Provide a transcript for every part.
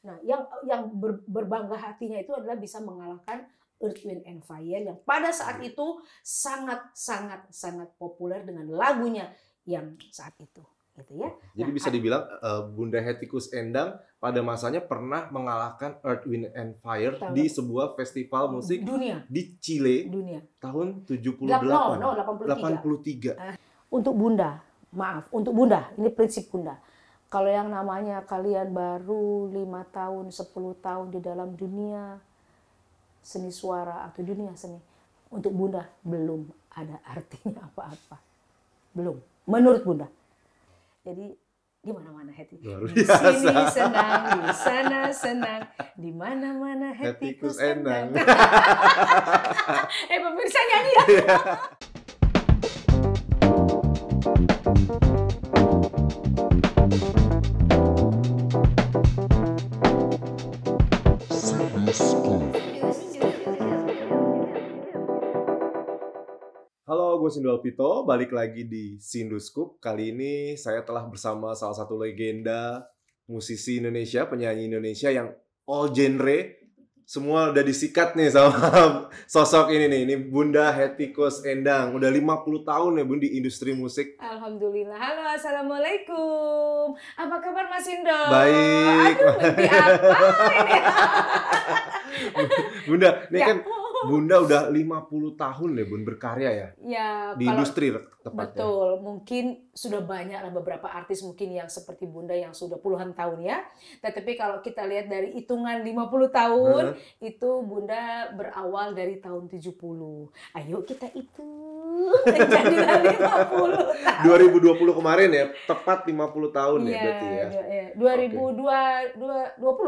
Nah, yang yang ber, berbangga hatinya itu adalah bisa mengalahkan Earth, Wind, and Fire yang pada saat hmm. itu sangat-sangat sangat populer dengan lagunya yang saat itu gitu ya. Jadi nah, bisa dibilang uh, Bunda Hetikus Endang pada masanya pernah mengalahkan Earth Wind and Fire tahun, di sebuah festival musik dunia di Chile dunia tahun 78 no, no, 83. 83. Uh, untuk Bunda, maaf, untuk Bunda, ini prinsip Bunda. Kalau yang namanya kalian baru lima tahun, 10 tahun di dalam dunia seni suara atau dunia seni, untuk Bunda belum ada artinya apa-apa. Belum. Menurut Bunda. Jadi di mana-mana hati. Luar biasa. Di sini senang, di sana senang, di mana-mana hatiku, senang. eh pemirsa nyanyi ya. Iya. Halo, gue Sindul Pito, balik lagi di Sinduskup. Kali ini saya telah bersama salah satu legenda musisi Indonesia, penyanyi Indonesia yang all genre semua udah disikat nih sama sosok ini nih. Ini Bunda Hetikus Endang. Udah 50 tahun ya Bunda di industri musik. Alhamdulillah. Halo, Assalamualaikum. Apa kabar Mas Indo? Baik. Aduh, apa ini? Bunda, ini ya, kan Bunda udah 50 tahun ya Bun berkarya ya. Ya, di kalau, industri tepatnya. Betul, mungkin sudah banyak lah beberapa artis mungkin yang seperti Bunda yang sudah puluhan tahun ya. Tetapi kalau kita lihat dari hitungan 50 tahun hmm. itu Bunda berawal dari tahun 70. Ayo kita itu 2020 kemarin ya, tepat 50 tahun ya, ya berarti ya. Iya, 2020 iya. ya betul,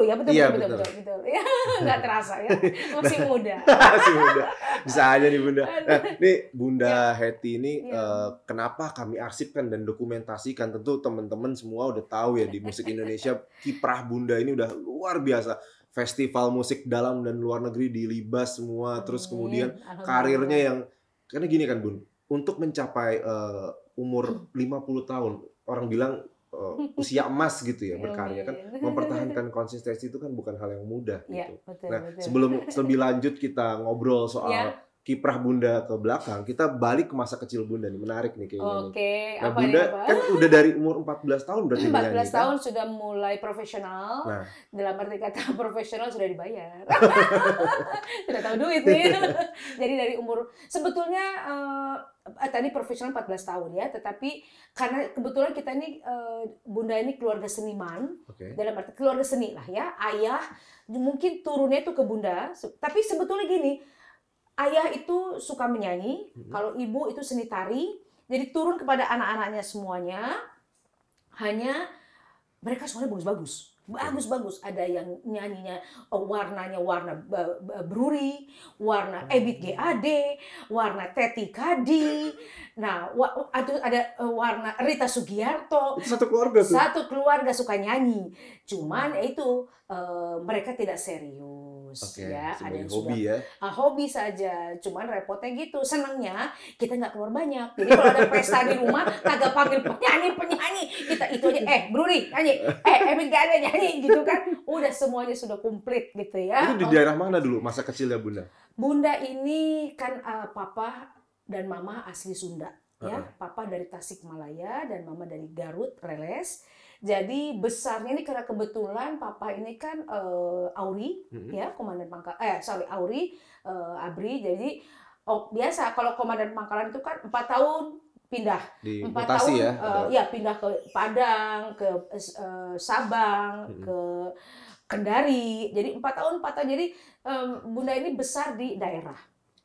ya, betul, betul, betul, betul. Ya, nggak terasa ya, masih nah, muda. masih muda, bisa aja nih Bunda. Nah, nih Bunda ya. Heti ini ya. uh, kenapa kami arsipkan dan dokumentasikan, tentu teman-teman semua udah tahu ya di musik Indonesia, kiprah Bunda ini udah luar biasa festival musik dalam dan luar negeri dilibas semua terus kemudian karirnya yang karena gini kan Bun untuk mencapai uh, umur 50 hmm. tahun orang bilang uh, usia emas gitu ya berkarya kan iya. mempertahankan konsistensi itu kan bukan hal yang mudah iya, gitu. Ya, betul, nah, betul. sebelum lebih lanjut kita ngobrol soal ya kiprah bunda ke belakang, kita balik ke masa kecil bunda nih. Menarik nih kayaknya. Oke, nah, apa bunda ini, kan udah dari umur 14 tahun berarti 14 nyanyi, kan? tahun kan? sudah mulai profesional. Nah. Dalam arti kata profesional sudah dibayar. sudah tahu duit nih. Jadi dari umur sebetulnya uh, tadi profesional 14 tahun ya, tetapi karena kebetulan kita ini uh, bunda ini keluarga seniman. Okay. Dalam arti keluarga seni lah ya. Ayah mungkin turunnya itu ke bunda, tapi sebetulnya gini ayah itu suka menyanyi, hmm. kalau ibu itu seni tari. Jadi turun kepada anak-anaknya semuanya. Hanya mereka semuanya bagus-bagus. Bagus-bagus. Iya. Ada yang nyanyinya oh, warnanya warna Bruri, warna hmm. Ebit GAD, warna Teti Kadi. Nah, ada eh, warna Rita Sugiarto. satu keluarga Satu keluarga suka nyanyi. Cuman hmm. ya itu eh, mereka tidak serius bagus okay. ya Sebagai ada yang hobi sudah, ya ah, hobi saja cuman repotnya gitu senangnya kita nggak keluar banyak jadi kalau ada pesta di rumah kagak panggil penyanyi penyanyi kita itu aja eh Bruni nyanyi eh Emin gak ada nyanyi gitu kan udah semuanya sudah komplit gitu ya itu di daerah mana dulu masa kecil ya, bunda bunda ini kan uh, papa dan mama asli Sunda ya papa dari Tasikmalaya dan mama dari Garut Reles jadi besarnya ini karena kebetulan papa ini kan uh, Auri mm-hmm. ya komandan Pangkal, eh sorry Auri uh, Abri jadi oh, biasa kalau komandan pangkalan itu kan empat tahun pindah empat tahun ya, uh, ya pindah ke Padang ke uh, Sabang hmm ke Kendari jadi empat tahun empat tahun jadi um, bunda ini besar di daerah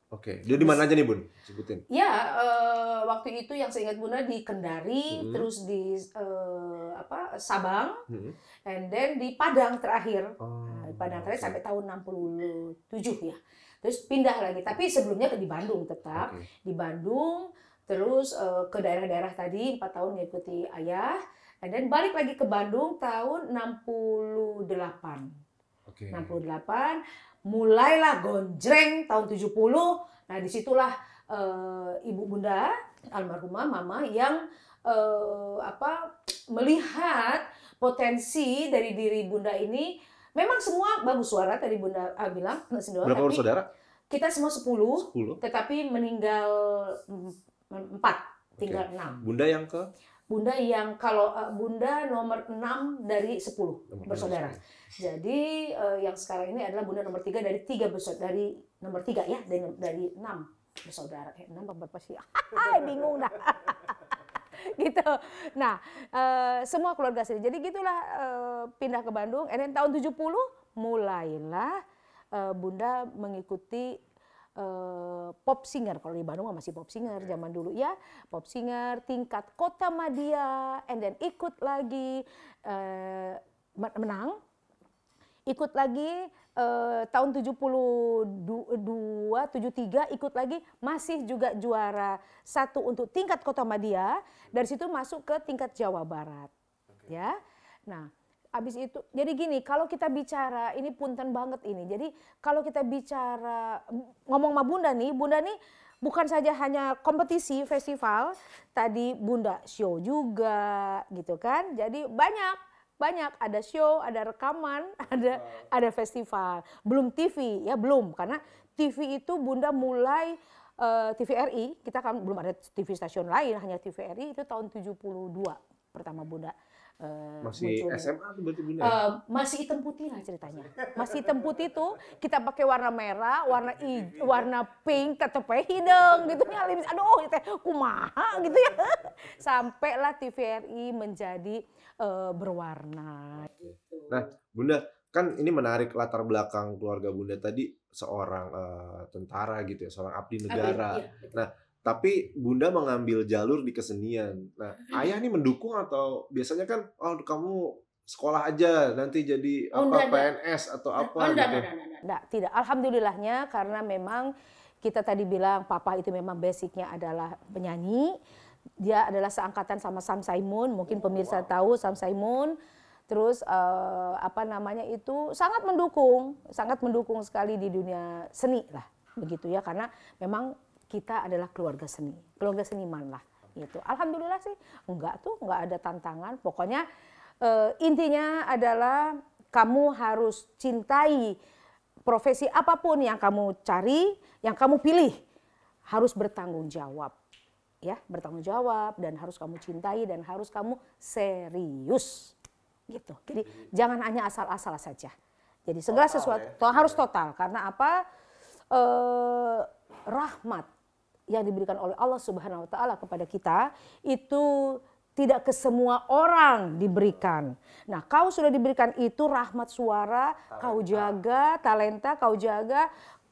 Oke, okay. jadi mana aja nih bun? Sebutin. Ya, uh, waktu itu yang saya ingat bunda di Kendari, hmm. terus di apa Sabang hmm. and then di Padang terakhir oh, nah, di Padang terakhir okay. sampai tahun 67 ya terus pindah lagi tapi sebelumnya di Bandung tetap okay. di Bandung terus uh, ke daerah-daerah tadi empat tahun mengikuti ayah and then balik lagi ke Bandung tahun 68 okay. 68 mulailah gonjreng tahun 70 nah disitulah uh, ibu bunda almarhumah mama yang uh, apa melihat potensi dari diri Bunda ini memang semua bagus suara tadi Bunda ah, bilang sendiri. Berapa saudara Kita semua 10, 10, tetapi meninggal 4, tinggal okay. 6. Bunda yang ke Bunda yang kalau eh, Bunda nomor 6 dari 10 nomor bersaudara. 6. Jadi uh, yang sekarang ini adalah Bunda nomor 3 dari 3 bersaudara dari nomor 3 ya dari dari 6 bersaudara. Eh, 6 berapa sih? Hai bingung dah. gitu. Nah, uh, semua keluarga sendiri. Jadi gitulah uh, pindah ke Bandung. And then tahun 70 mulailah uh, Bunda mengikuti uh, pop singer. Kalau di Bandung masih pop singer okay. zaman dulu ya, pop singer tingkat Kota Madia and then ikut lagi uh, menang ikut lagi eh, tahun 72 73 ikut lagi masih juga juara satu untuk tingkat Kota Madia dari situ masuk ke tingkat Jawa Barat okay. ya nah habis itu jadi gini kalau kita bicara ini punten banget ini jadi kalau kita bicara ngomong sama Bunda nih Bunda nih bukan saja hanya kompetisi festival tadi Bunda show juga gitu kan jadi banyak banyak ada show ada rekaman ada wow. ada festival belum TV ya belum karena TV itu bunda mulai uh, eh, TVRI kita kan belum ada TV stasiun lain hanya TVRI itu tahun 72 pertama bunda Eh, masih munculnya. SMA tuh berarti bunda. Uh, masih hitam putih lah ceritanya. Masih hitam putih tuh kita pakai warna merah, warna i, warna pink, tetep hidung gitu ya. Aduh, teh kumaha gitu ya. Sampailah TVRI menjadi uh, berwarna. Nah, bunda kan ini menarik latar belakang keluarga bunda tadi seorang uh, tentara gitu ya, seorang abdi negara. Abdi, iya, nah tapi bunda mengambil jalur di kesenian. Nah, hmm. ayah nih mendukung atau biasanya kan oh kamu sekolah aja nanti jadi oh, apa enggak, PNS enggak. atau apa oh, enggak, gitu. Enggak, enggak, enggak. enggak, tidak. Alhamdulillahnya karena memang kita tadi bilang papa itu memang basicnya adalah penyanyi. Dia adalah seangkatan sama Sam Simon mungkin oh, pemirsa wow. tahu Sam Simon Terus uh, apa namanya itu sangat mendukung, sangat mendukung sekali di dunia seni lah begitu ya karena memang kita adalah keluarga seni, keluarga seniman lah. itu Alhamdulillah sih enggak tuh, enggak ada tantangan. Pokoknya e, intinya adalah kamu harus cintai profesi apapun yang kamu cari, yang kamu pilih harus bertanggung jawab. Ya, bertanggung jawab dan harus kamu cintai dan harus kamu serius. Gitu. Jadi jangan hanya asal-asal saja. Jadi segala total, sesuatu ya. harus total karena apa? Eh rahmat yang diberikan oleh Allah Subhanahu wa taala kepada kita itu tidak ke semua orang diberikan. Nah, kau sudah diberikan itu rahmat suara, talenta. kau jaga talenta, kau jaga,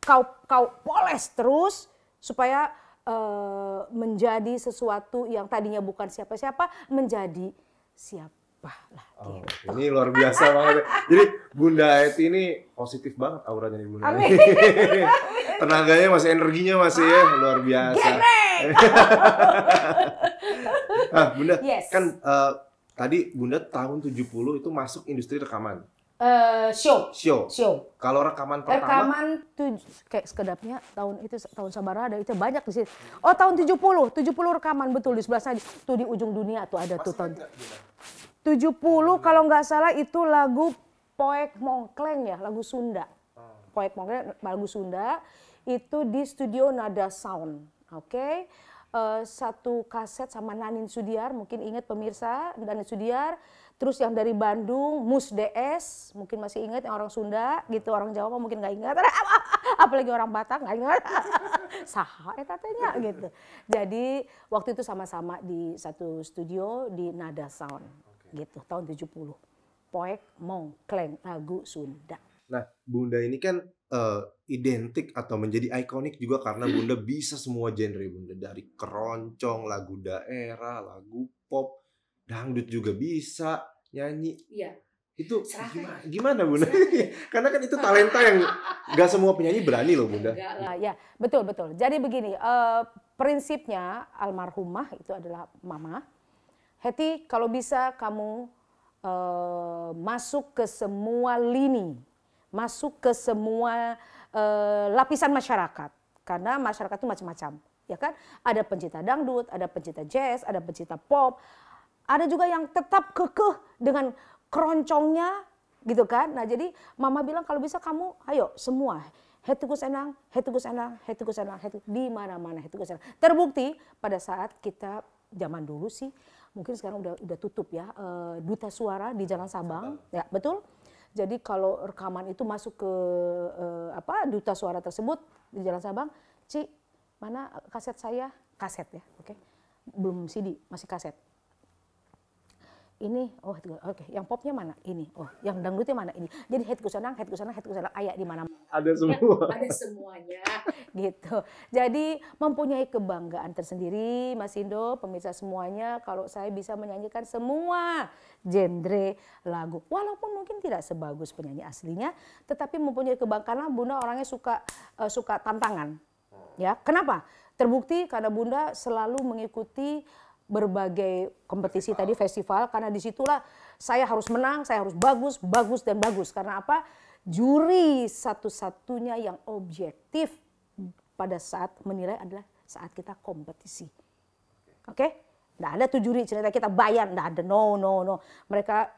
kau kau poles terus supaya uh, menjadi sesuatu yang tadinya bukan siapa-siapa menjadi siapa apa lah. Oh, gitu. Ini luar biasa banget. Jadi Bunda Eti ini positif banget auranya nih Bunda. Amin. Tenaganya masih energinya masih ya ah, luar biasa. ah, Bunda yes. kan uh, tadi Bunda tahun 70 itu masuk industri rekaman. Uh, show. Show. Show. Kalau rekaman pertama rekaman tuj kayak sekedapnya tahun itu tahun ada itu banyak di sini. Oh, tahun 70, 70 rekaman betul di sebelah sana tuh di ujung dunia tuh ada Mas tuh tahun. 70 kalau nggak salah itu lagu Poek Mongkleng ya, lagu Sunda. Hmm. Poek Mongkleng, lagu Sunda itu di studio Nada Sound. Oke. Okay? Uh, eh, satu kaset sama Nanin Sudiar, mungkin ingat pemirsa Nanin Sudiar. Terus yang dari Bandung, Mus DS, mungkin masih ingat yang orang Sunda gitu, orang Jawa mungkin nggak ingat. Apalagi orang Batak nggak ingat. Saha tatanya gitu. Jadi waktu itu sama-sama di satu studio di Nada Sound gitu tahun 70. Poek, Mong, Kleng, Lagu, Sunda. Nah, Bunda ini kan uh, identik atau menjadi ikonik juga karena Bunda bisa semua genre Bunda dari keroncong, lagu daerah, lagu pop, dangdut juga bisa nyanyi. Iya. Itu gimana, ya. gimana Bunda? Ya. karena kan itu talenta yang gak semua penyanyi berani loh Bunda. Enggak ya betul betul. Jadi begini, uh, prinsipnya almarhumah itu adalah mama Hetty, kalau bisa kamu uh, masuk ke semua lini, masuk ke semua uh, lapisan masyarakat, karena masyarakat itu macam-macam, ya kan? Ada pencinta dangdut, ada pencinta jazz, ada pencinta pop, ada juga yang tetap kekeh dengan keroncongnya, gitu kan? Nah, jadi Mama bilang kalau bisa kamu, ayo semua hetiku senang, hetiku senang, hetiku senang, hetiku di mana-mana hetiku senang. Terbukti pada saat kita zaman dulu sih mungkin sekarang udah udah tutup ya uh, duta suara di Jalan Sabang, ya betul jadi kalau rekaman itu masuk ke uh, apa duta suara tersebut di Jalan Sabang Ci mana kaset saya kaset ya oke okay? belum CD masih kaset ini oh oke okay. yang popnya mana ini oh yang dangdutnya mana ini jadi head ke sana head ke sana head ke sana ayak di mana ada iya, semua ya, ada semuanya gitu jadi mempunyai kebanggaan tersendiri Mas Indo pemirsa semuanya kalau saya bisa menyanyikan semua genre lagu walaupun mungkin tidak sebagus penyanyi aslinya tetapi mempunyai kebanggaan Bunda orangnya suka uh, suka tantangan ya kenapa terbukti karena Bunda selalu mengikuti berbagai kompetisi festival. tadi festival karena disitulah saya harus menang, saya harus bagus, bagus dan bagus karena apa? Juri satu-satunya yang objektif pada saat menilai adalah saat kita kompetisi. Oke? Okay? Nggak ada tuh juri cerita kita bayar, nggak ada. No, no, no. Mereka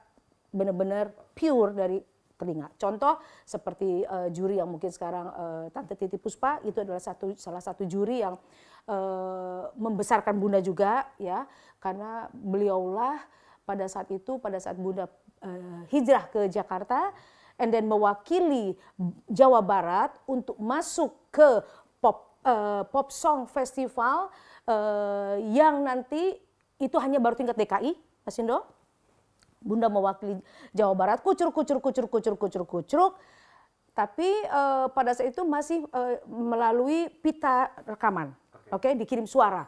benar-benar pure dari telinga. Contoh seperti uh, juri yang mungkin sekarang uh, Tante Titi Puspa itu adalah satu salah satu juri yang uh, membesarkan Bunda juga ya karena beliaulah pada saat itu pada saat Bunda uh, hijrah ke Jakarta and then mewakili Jawa Barat untuk masuk ke pop uh, pop song festival uh, yang nanti itu hanya baru tingkat DKI Mas Indo Bunda mewakili Jawa Barat kucur kucur kucur kucur kucur kucur. Tapi uh, pada saat itu masih uh, melalui pita rekaman. Oke, okay. dikirim suara.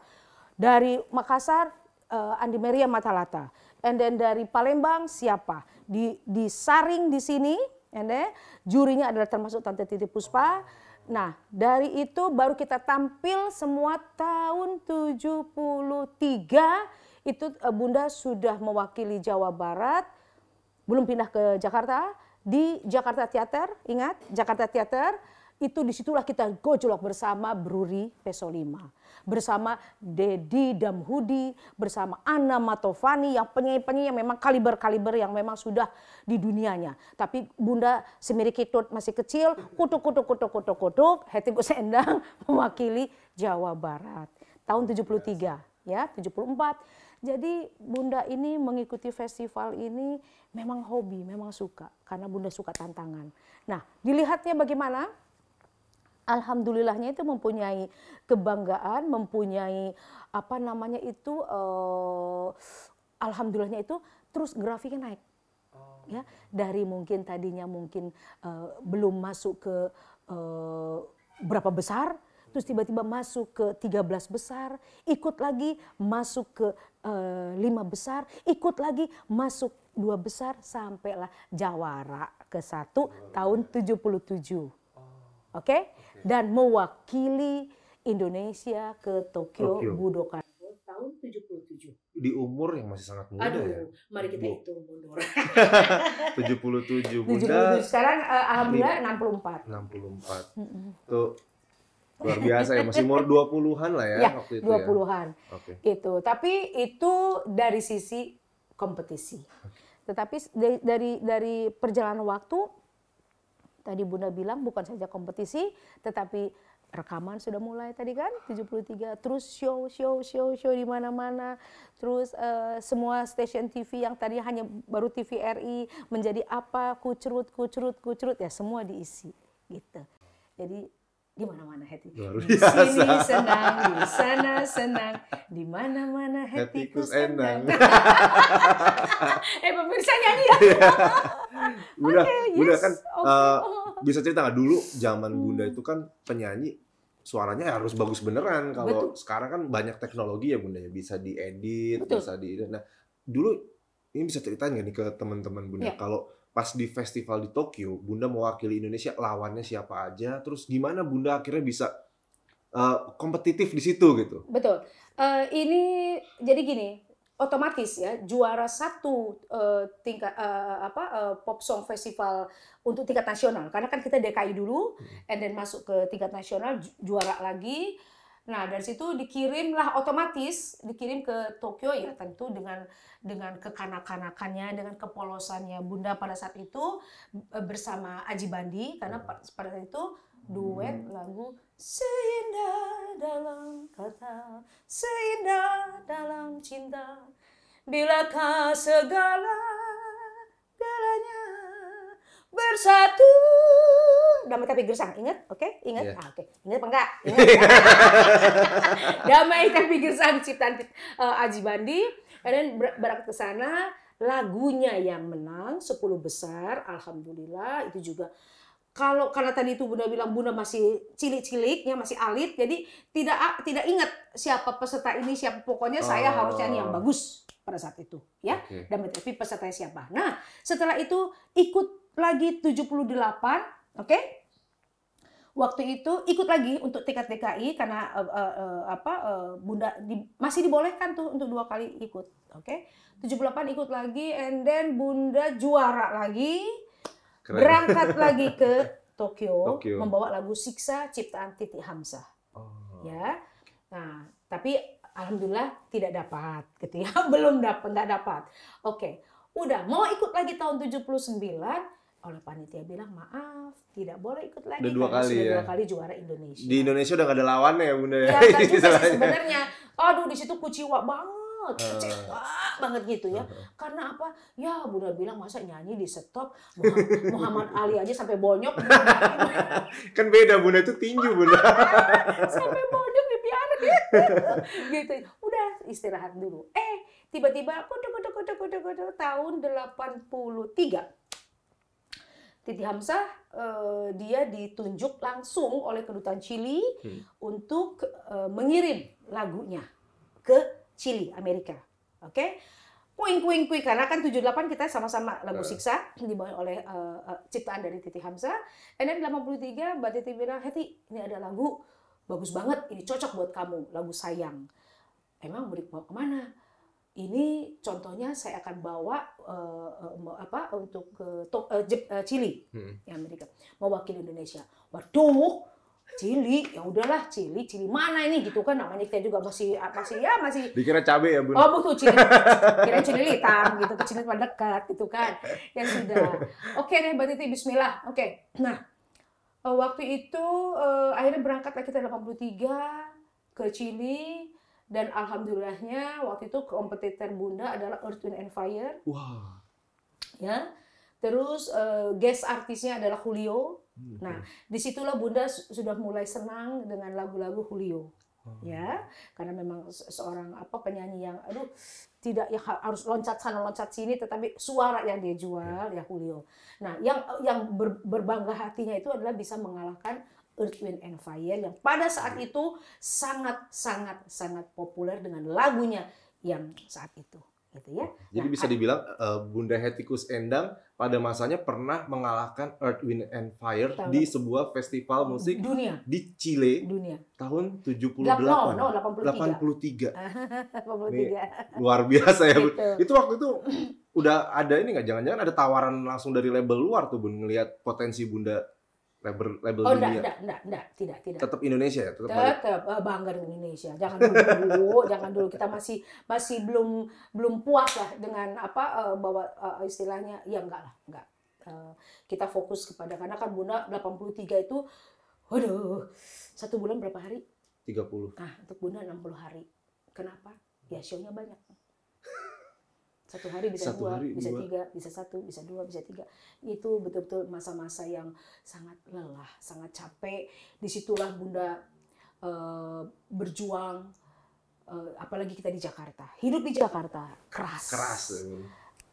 Dari Makassar uh, Andi Maria Matalata. And then dari Palembang siapa? Di disaring di sini, and then jurinya adalah termasuk Tante Titi Puspa. Nah, dari itu baru kita tampil semua tahun 73 itu eh, Bunda sudah mewakili Jawa Barat, belum pindah ke Jakarta, di Jakarta Theater, ingat Jakarta Theater, itu disitulah kita gojolok bersama Bruri Pesolima. Bersama Dedi Damhudi, bersama Anna Matovani yang penyanyi-penyanyi yang memang kaliber-kaliber yang memang sudah di dunianya. Tapi Bunda Semiri Kitut masih kecil, kutuk-kutuk-kutuk-kutuk-kutuk, Heti Endang mewakili Jawa Barat. Tahun 73 ya, 74. Jadi Bunda ini mengikuti festival ini memang hobi, memang suka karena Bunda suka tantangan. Nah, dilihatnya bagaimana? Alhamdulillahnya itu mempunyai kebanggaan, mempunyai apa namanya itu, uh, alhamdulillahnya itu terus grafiknya naik, oh. ya dari mungkin tadinya mungkin uh, belum masuk ke uh, berapa besar, terus tiba-tiba masuk ke 13 besar, ikut lagi masuk ke eh, lima e, besar, ikut lagi masuk dua besar sampailah jawara ke satu oh, tahun 77. Oh. Oke? Okay? Okay. Dan mewakili Indonesia ke Tokyo, Tokyo. Budokan tahun 77. Di umur yang masih sangat muda Aduh, ya. mari kita Bu. hitung mundur. 77 Bunda. 77. Sekarang uh, alhamdulillah 64. 64. Mm -hmm. Tuh Luar biasa ya, masih umur 20-an lah ya, ya waktu itu 20-an. Ya. Okay. Gitu. Tapi itu dari sisi kompetisi. Tetapi dari dari, perjalanan waktu tadi Bunda bilang bukan saja kompetisi, tetapi rekaman sudah mulai tadi kan 73 terus show show show show di mana-mana terus uh, semua stasiun TV yang tadi hanya baru TVRI menjadi apa kucrut kucrut kucrut ya semua diisi gitu jadi di mana-mana happy Luar biasa. Di sini senang, di sana senang, di mana-mana ku senang. eh pemirsa nyanyi ya. Bunda, iya. okay, yes. Bunda kan okay. uh, eh, bisa cerita nggak dulu zaman hmm. Bunda itu kan penyanyi suaranya harus bagus beneran kalau sekarang kan banyak teknologi ya Bunda ya bisa diedit, Betul. bisa di nah dulu ini bisa ceritain nggak nih ke teman-teman Bunda yeah. kalau pas di festival di Tokyo, Bunda mewakili Indonesia lawannya siapa aja, terus gimana Bunda akhirnya bisa uh, kompetitif di situ gitu. Betul. Uh, ini jadi gini, otomatis ya juara satu uh, tingkat uh, apa uh, pop song festival untuk tingkat nasional karena kan kita DKI dulu hmm. and then masuk ke tingkat nasional juara lagi Nah, dari situ dikirimlah otomatis dikirim ke Tokyo ya tentu dengan dengan kekanak-kanakannya, dengan kepolosannya Bunda pada saat itu eh, bersama Aji Bandi karena ya. pada saat itu duet hmm. lagu Seindah dalam kata, seindah dalam cinta. Bilakah segala galanya bersatu damai tapi gersang. Ingat? Oke, okay? ingat? Yeah. Ah, oke. Okay. Ingat apa enggak? damai tapi gersang ciptaan uh, eh, Aji Bandi. Dan ber berangkat ke sana lagunya yang menang 10 besar alhamdulillah itu juga kalau karena tadi itu Bunda bilang Bunda masih cilik-ciliknya masih alit jadi tidak tidak ingat siapa peserta ini siapa pokoknya oh. saya harus nyanyi yang bagus pada saat itu ya okay. dan tapi pesertanya siapa nah setelah itu ikut lagi 78 Oke? Okay? Waktu itu ikut lagi untuk tiket DKI karena uh, uh, uh, apa uh, Bunda di, masih dibolehkan tuh untuk dua kali ikut. Oke. Okay? 78 ikut lagi and then Bunda juara lagi. Keren. Berangkat lagi ke Tokyo, Tokyo membawa lagu Siksa ciptaan Titi Hamzah. Oh. Ya. Nah, tapi alhamdulillah tidak dapat gitu ya. Belum dapat, tidak dapat. Oke. Okay. Udah mau ikut lagi tahun 79 oleh panitia bilang maaf tidak boleh ikut lagi udah dua kali sudah ya. dua kali juara Indonesia di Indonesia udah gak ada lawannya ya bunda ya, ya sebenarnya aduh di situ kuciwa banget kecewa uh. banget gitu ya uh. karena apa ya bunda bilang masa nyanyi di stop Muhammad, Muhammad Ali aja sampai bonyok kan beda bunda itu tinju bunda sampai bonyok dibiarin gitu udah istirahat dulu eh tiba-tiba kudu kudu kudu kudu kudu tahun 83 Titi Hamzah eh, dia ditunjuk langsung oleh kedutaan Chili hmm. untuk uh, mengirim lagunya ke Chili Amerika. Oke. Okay? Kuing kuing kuing karena kan 78 kita sama-sama lagu eh. siksa dibawain oleh uh, uh, ciptaan dari Titi Hamzah. And then 83 Mbak Titi bilang, "Hati, ini ada lagu bagus banget, ini cocok buat kamu, lagu sayang." Emang mau bawa kemana? ini contohnya saya akan bawa uh, uh, apa untuk ke uh, uh, Chili hmm. yang Amerika mewakili Indonesia. Waduh, Cili, ya udahlah Cili, Cili mana ini gitu kan namanya kita juga masih ah, masih ya masih dikira cabai ya bun oh butuh Cili kira Cili hitam gitu Cili cuma dekat gitu kan ya sudah oke okay, deh Mbak Titi Bismillah oke nah waktu itu akhirnya berangkat lah kita 83 ke Cili dan alhamdulillahnya waktu itu kompetitor Bunda adalah Earth Wind and Fire. Wow. Ya. Terus uh, guest artisnya adalah Julio. Hmm. Nah, disitulah Bunda sudah mulai senang dengan lagu-lagu Julio. Oh. Ya, karena memang seorang apa penyanyi yang aduh tidak ya harus loncat sana loncat sini tetapi suara yang dia jual yeah. ya Julio. Nah, yang yang ber, berbangga hatinya itu adalah bisa mengalahkan Earth, Wind, and Fire yang pada saat iya. itu sangat-sangat-sangat populer dengan lagunya yang saat itu gitu ya. Iya. Jadi nah, bisa dibilang uh, Bunda Hetikus Endang pada masanya pernah mengalahkan Earth Wind and Fire tahun, di sebuah festival musik dunia di Chile dunia. tahun 78. No, no, 83. 83. 83. Nih, luar biasa ya. Gitu. Itu waktu itu udah ada ini nggak jangan-jangan ada tawaran langsung dari label luar tuh Bun ngelihat potensi Bunda label label oh, dunia. Enggak, enggak, enggak, tidak, tidak. Tetap Indonesia ya, tetap. Tetap bangga, eh, bangga dengan Indonesia. Jangan dulu, jangan dulu kita masih masih belum belum puas lah dengan apa uh, bahwa uh, istilahnya ya enggak lah, enggak. Uh, kita fokus kepada karena kan Bunda 83 itu waduh, satu bulan berapa hari? 30. Nah, untuk Bunda 60 hari. Kenapa? Ya show-nya banyak satu hari bisa satu dua, hari, bisa tiga, bisa satu, bisa dua, bisa tiga. Itu betul-betul masa-masa yang sangat lelah, sangat capek. Disitulah bunda uh, berjuang. Uh, apalagi kita di Jakarta, hidup di Jakarta keras. Keras. Eh.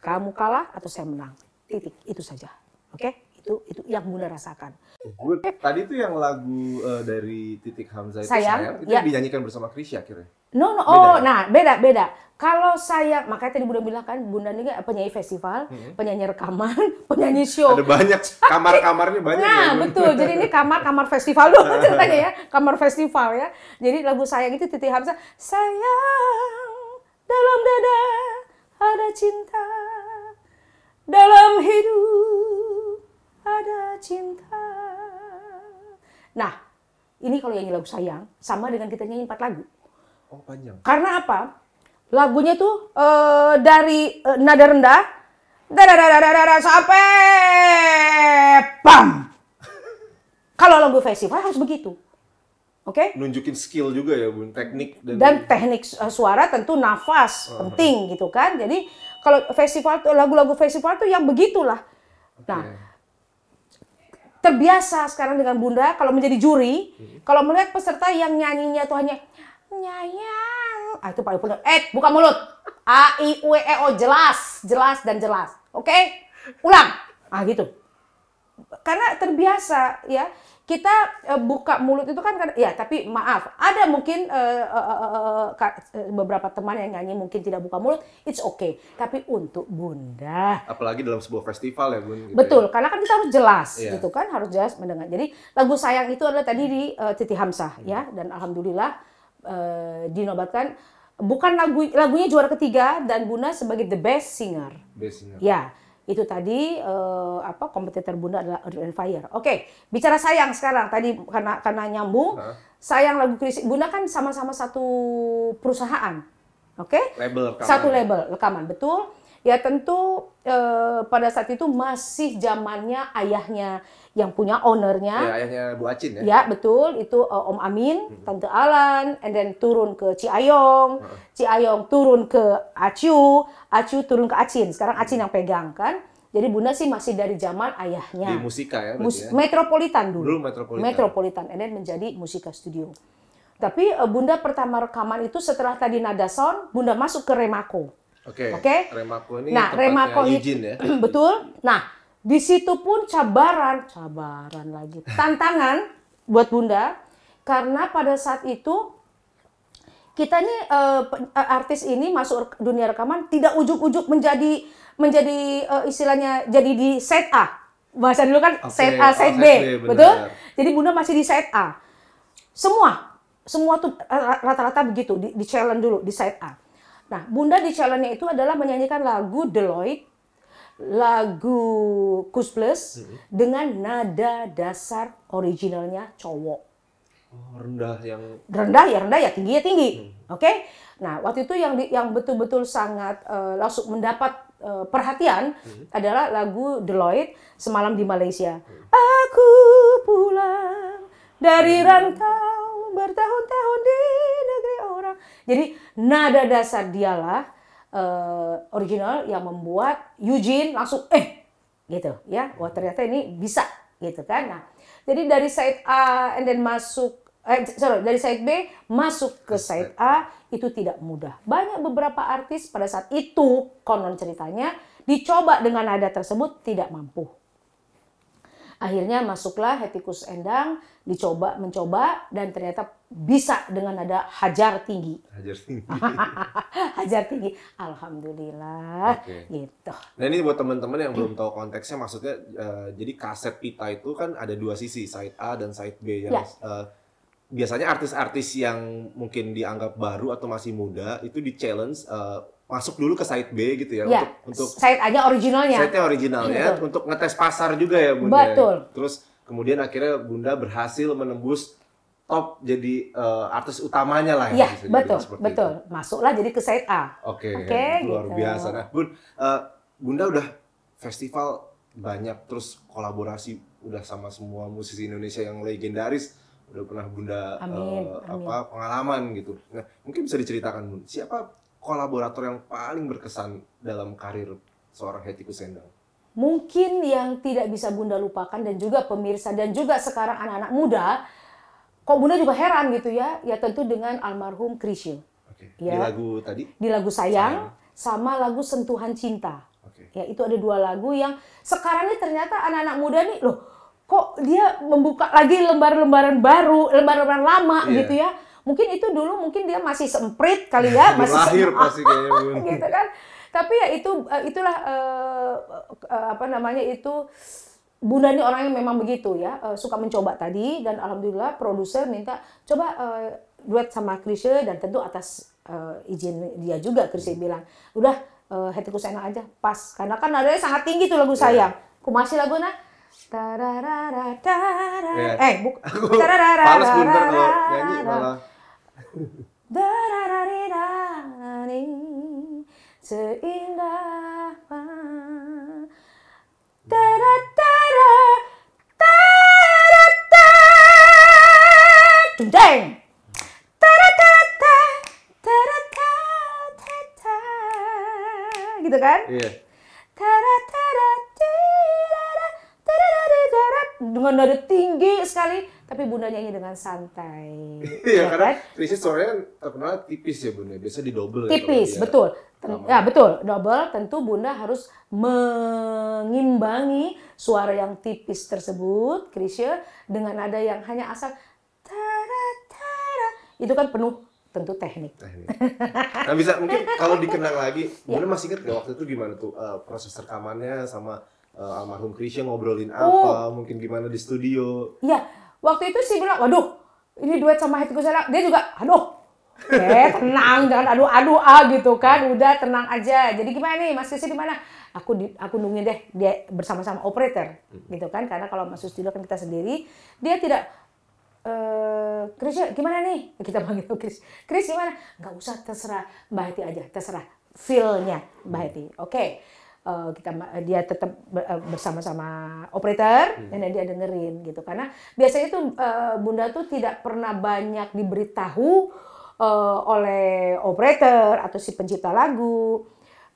Kamu kalah atau saya menang. Titik. Itu saja. Oke. Okay? itu itu yang bunda rasakan. Oh, Good. Tadi itu yang lagu uh, dari Titik Hamzah itu sayang, sayang itu ya. dinyanyikan bersama Krisya akhirnya. No, no, beda, oh, ya? nah beda beda. Kalau saya makanya tadi bunda bilang kan bunda ini penyanyi festival, hmm. penyanyi rekaman, penyanyi show. Ada banyak kamar-kamarnya banyak. Nah ya, betul, jadi ini kamar-kamar festival loh ceritanya ya, kamar festival ya. Jadi lagu sayang itu Titik Hamzah, sayang dalam dada ada cinta dalam hidup ada cinta. Nah, ini kalau nyanyi lagu sayang sama dengan kita nyanyi empat lagu. Oh panjang. Karena apa? Lagunya tuh uh, dari uh, nada rendah, dadadadadadada sampai pam. kalau lagu festival harus begitu. Oke? Okay? Nunjukin skill juga ya, Bun, teknik dan dan teknik eh, suara tentu nafas uh ah. -huh. penting gitu kan. Jadi kalau festival lagu-lagu festival tuh yang begitulah. Okay. Nah, terbiasa sekarang dengan Bunda kalau menjadi juri, hmm. kalau melihat peserta yang nyanyinya tuh hanya nyayang, ah itu paling benar. Eh, buka mulut. A I U E O jelas, jelas dan jelas. Oke? Okay? Ulang. Ah gitu. Karena terbiasa ya kita uh, buka mulut itu kan, kan ya tapi maaf ada mungkin uh, uh, uh, uh, beberapa teman yang nyanyi mungkin tidak buka mulut it's okay tapi untuk bunda apalagi dalam sebuah festival ya bun gitu ya. betul ya. karena kan kita harus jelas yeah. gitu kan harus jelas mendengar jadi lagu sayang itu adalah tadi di uh, Titi Hamsah hmm. Iya. ya dan alhamdulillah uh, dinobatkan bukan lagu lagunya juara ketiga dan bunda sebagai the best singer best singer ya itu tadi eh, apa kompetitor Bunda adalah Earth and Fire. Oke, okay. bicara sayang sekarang tadi karena karena nyambung. Huh? Sayang lagu Chris Bunda kan sama-sama satu perusahaan. Oke? Okay? Label Satu label rekaman, betul ya tentu eh, pada saat itu masih zamannya ayahnya yang punya ownernya. Ya, ayahnya Bu Acin ya. Ya, betul. Itu eh, Om Amin, hmm. Tante Alan, and then turun ke Ciayong. Hmm. Ciayong turun ke Acu, Acu turun ke Acin. Sekarang Acin hmm. yang pegang kan. Jadi Bunda sih masih dari zaman ayahnya. Di Musika ya? Mus ya? Metropolitan dulu. Dulu Metropolitan. Metropolitan, and then menjadi Musika Studio. Tapi eh, Bunda pertama rekaman itu setelah tadi Nadason, Bunda masuk ke Remako. Oke. Okay. Okay? Remako ini nah, Remako izin ya. betul. Nah, di situ pun cabaran, cabaran lagi. Tantangan buat Bunda karena pada saat itu kita ini uh, artis ini masuk dunia rekaman tidak ujuk-ujuk menjadi menjadi uh, istilahnya jadi di set A. Bahasa dulu kan okay, set A, oh, set B, betul? Jadi Bunda masih di set A. Semua semua tuh rata-rata begitu di, di challenge dulu di set A. Nah, Bunda di challenge itu adalah menyanyikan lagu Deloitte, lagu Kus Plus hmm. dengan nada dasar originalnya cowok. Oh, rendah yang rendah ya rendah ya tinggi ya tinggi. Hmm. Oke. Okay? Nah, waktu itu yang di, yang betul-betul sangat uh, langsung mendapat uh, perhatian hmm. adalah lagu Deloitte Semalam di Malaysia. Hmm. Aku pulang dari hmm. rantau bertahun-tahun di negeri orang. Jadi nada dasar dialah uh, original yang membuat Eugene langsung eh gitu ya. Wah ternyata ini bisa gitu kan. Nah, jadi dari side A and then masuk eh sorry dari side B masuk ke side A itu tidak mudah. Banyak beberapa artis pada saat itu konon ceritanya dicoba dengan nada tersebut tidak mampu. Akhirnya masuklah Hetikus Endang, dicoba mencoba dan ternyata bisa dengan ada hajar tinggi. Hajar tinggi. hajar tinggi. Alhamdulillah. Okay. Gitu. Nah ini buat teman-teman yang belum tahu konteksnya, maksudnya uh, jadi kaset pita itu kan ada dua sisi, side A dan side B yang ya. uh, biasanya artis-artis yang mungkin dianggap baru atau masih muda itu di challenge. Uh, masuk dulu ke site B gitu ya, ya untuk untuk site aja originalnya. Site originalnya Betul. untuk ngetes pasar juga ya Bunda. Ya. Betul. Terus kemudian akhirnya Bunda berhasil menembus top jadi uh, artis utamanya lah ya. Iya, betul, betul. Itu. Masuklah jadi ke site A. Oke, okay, okay, luar gitu. biasa. Nah, Bun, uh, Bunda udah festival banyak terus kolaborasi udah sama semua musisi Indonesia yang legendaris udah pernah Bunda amin, uh, amin. apa pengalaman gitu. Nah, mungkin bisa diceritakan siapa kolaborator yang paling berkesan dalam karir seorang Heti Kusendang? Mungkin yang tidak bisa Bunda lupakan dan juga pemirsa dan juga sekarang anak-anak muda, kok Bunda juga heran gitu ya, ya tentu dengan almarhum Krisyu. Okay. Ya. Di lagu tadi? Di lagu Sayang, Sayang. sama lagu Sentuhan Cinta. Okay. Ya itu ada dua lagu yang sekarang ini ternyata anak-anak muda nih loh kok dia membuka lagi lembar-lembaran baru, lembar-lembaran lama yeah. gitu ya Mungkin itu dulu mungkin dia masih semprit kali ya, masih lahir pasti kayaknya. gitu kan. Tapi ya itu eh, itulah uh, apa namanya itu Bunda ini orang yang memang begitu ya, uh, suka mencoba tadi dan alhamdulillah produser minta coba uh, duet sama Krisya dan tentu atas uh, izin dia juga Krisya hmm. bilang, "Udah uh, hatiku senang aja, pas." Karena kan nadanya sangat tinggi tuh lagu saya. Yeah. masih lagu nah Tararara, tararara. Yeah. Eh, bukan. Tararara, tararara seindah tara tara tara tara gitu kan? Iya. Tara tara tara tara tara dengan nada tinggi sekali tapi bunda nyanyi dengan santai. Iya, ya, karena krisis kan? soalnya terkenal tipis ya bunda, biasa di double. Ya tipis, ya, betul. Ya. ya betul, double tentu bunda harus mengimbangi suara yang tipis tersebut, Krisya, dengan ada yang hanya asal tara tara itu kan penuh tentu teknik. teknik. Nah bisa mungkin kalau dikenang lagi, ya. bunda ya. masih ingat nggak waktu itu gimana tuh uh, proses rekamannya sama uh, almarhum Krisya ngobrolin oh. apa, mungkin gimana di studio? Iya waktu itu sih bilang waduh ini duet sama hatiku saya dia juga aduh eh tenang jangan aduh aduh ah gitu kan udah tenang aja jadi gimana nih Mas Susi di mana aku di, aku nungguin deh dia bersama-sama operator hmm. gitu kan karena kalau Mas Susi kan kita sendiri dia tidak eh Chris gimana nih kita panggil Chris Chris gimana nggak usah terserah Mbak Hati aja terserah feelnya Mbak Hati oke okay. Eh, kita eh, dia tetap eh, bersama-sama operator hmm. dan dia dengerin gitu karena biasanya itu bunda tuh tidak pernah banyak diberitahu oleh operator atau si pencipta lagu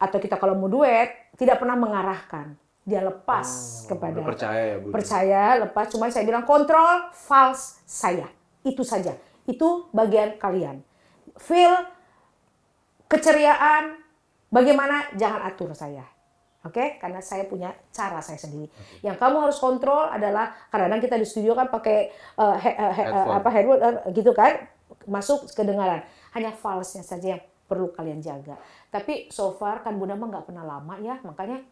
atau kita kalau mau duet tidak pernah mengarahkan dia lepas oh, kepada percaya ya, Bu. percaya lepas cuma saya bilang kontrol false saya itu saja itu bagian kalian feel keceriaan bagaimana jangan atur saya Oke, okay? karena saya punya cara saya sendiri. Okay. Yang kamu harus kontrol adalah karena kadang kita di studio kan pakai uh, he, uh, he, uh, apa headphone uh, gitu kan masuk kedengaran. Hanya falsnya saja yang perlu kalian jaga. Tapi so far kan Bunda mah nggak pernah lama ya, makanya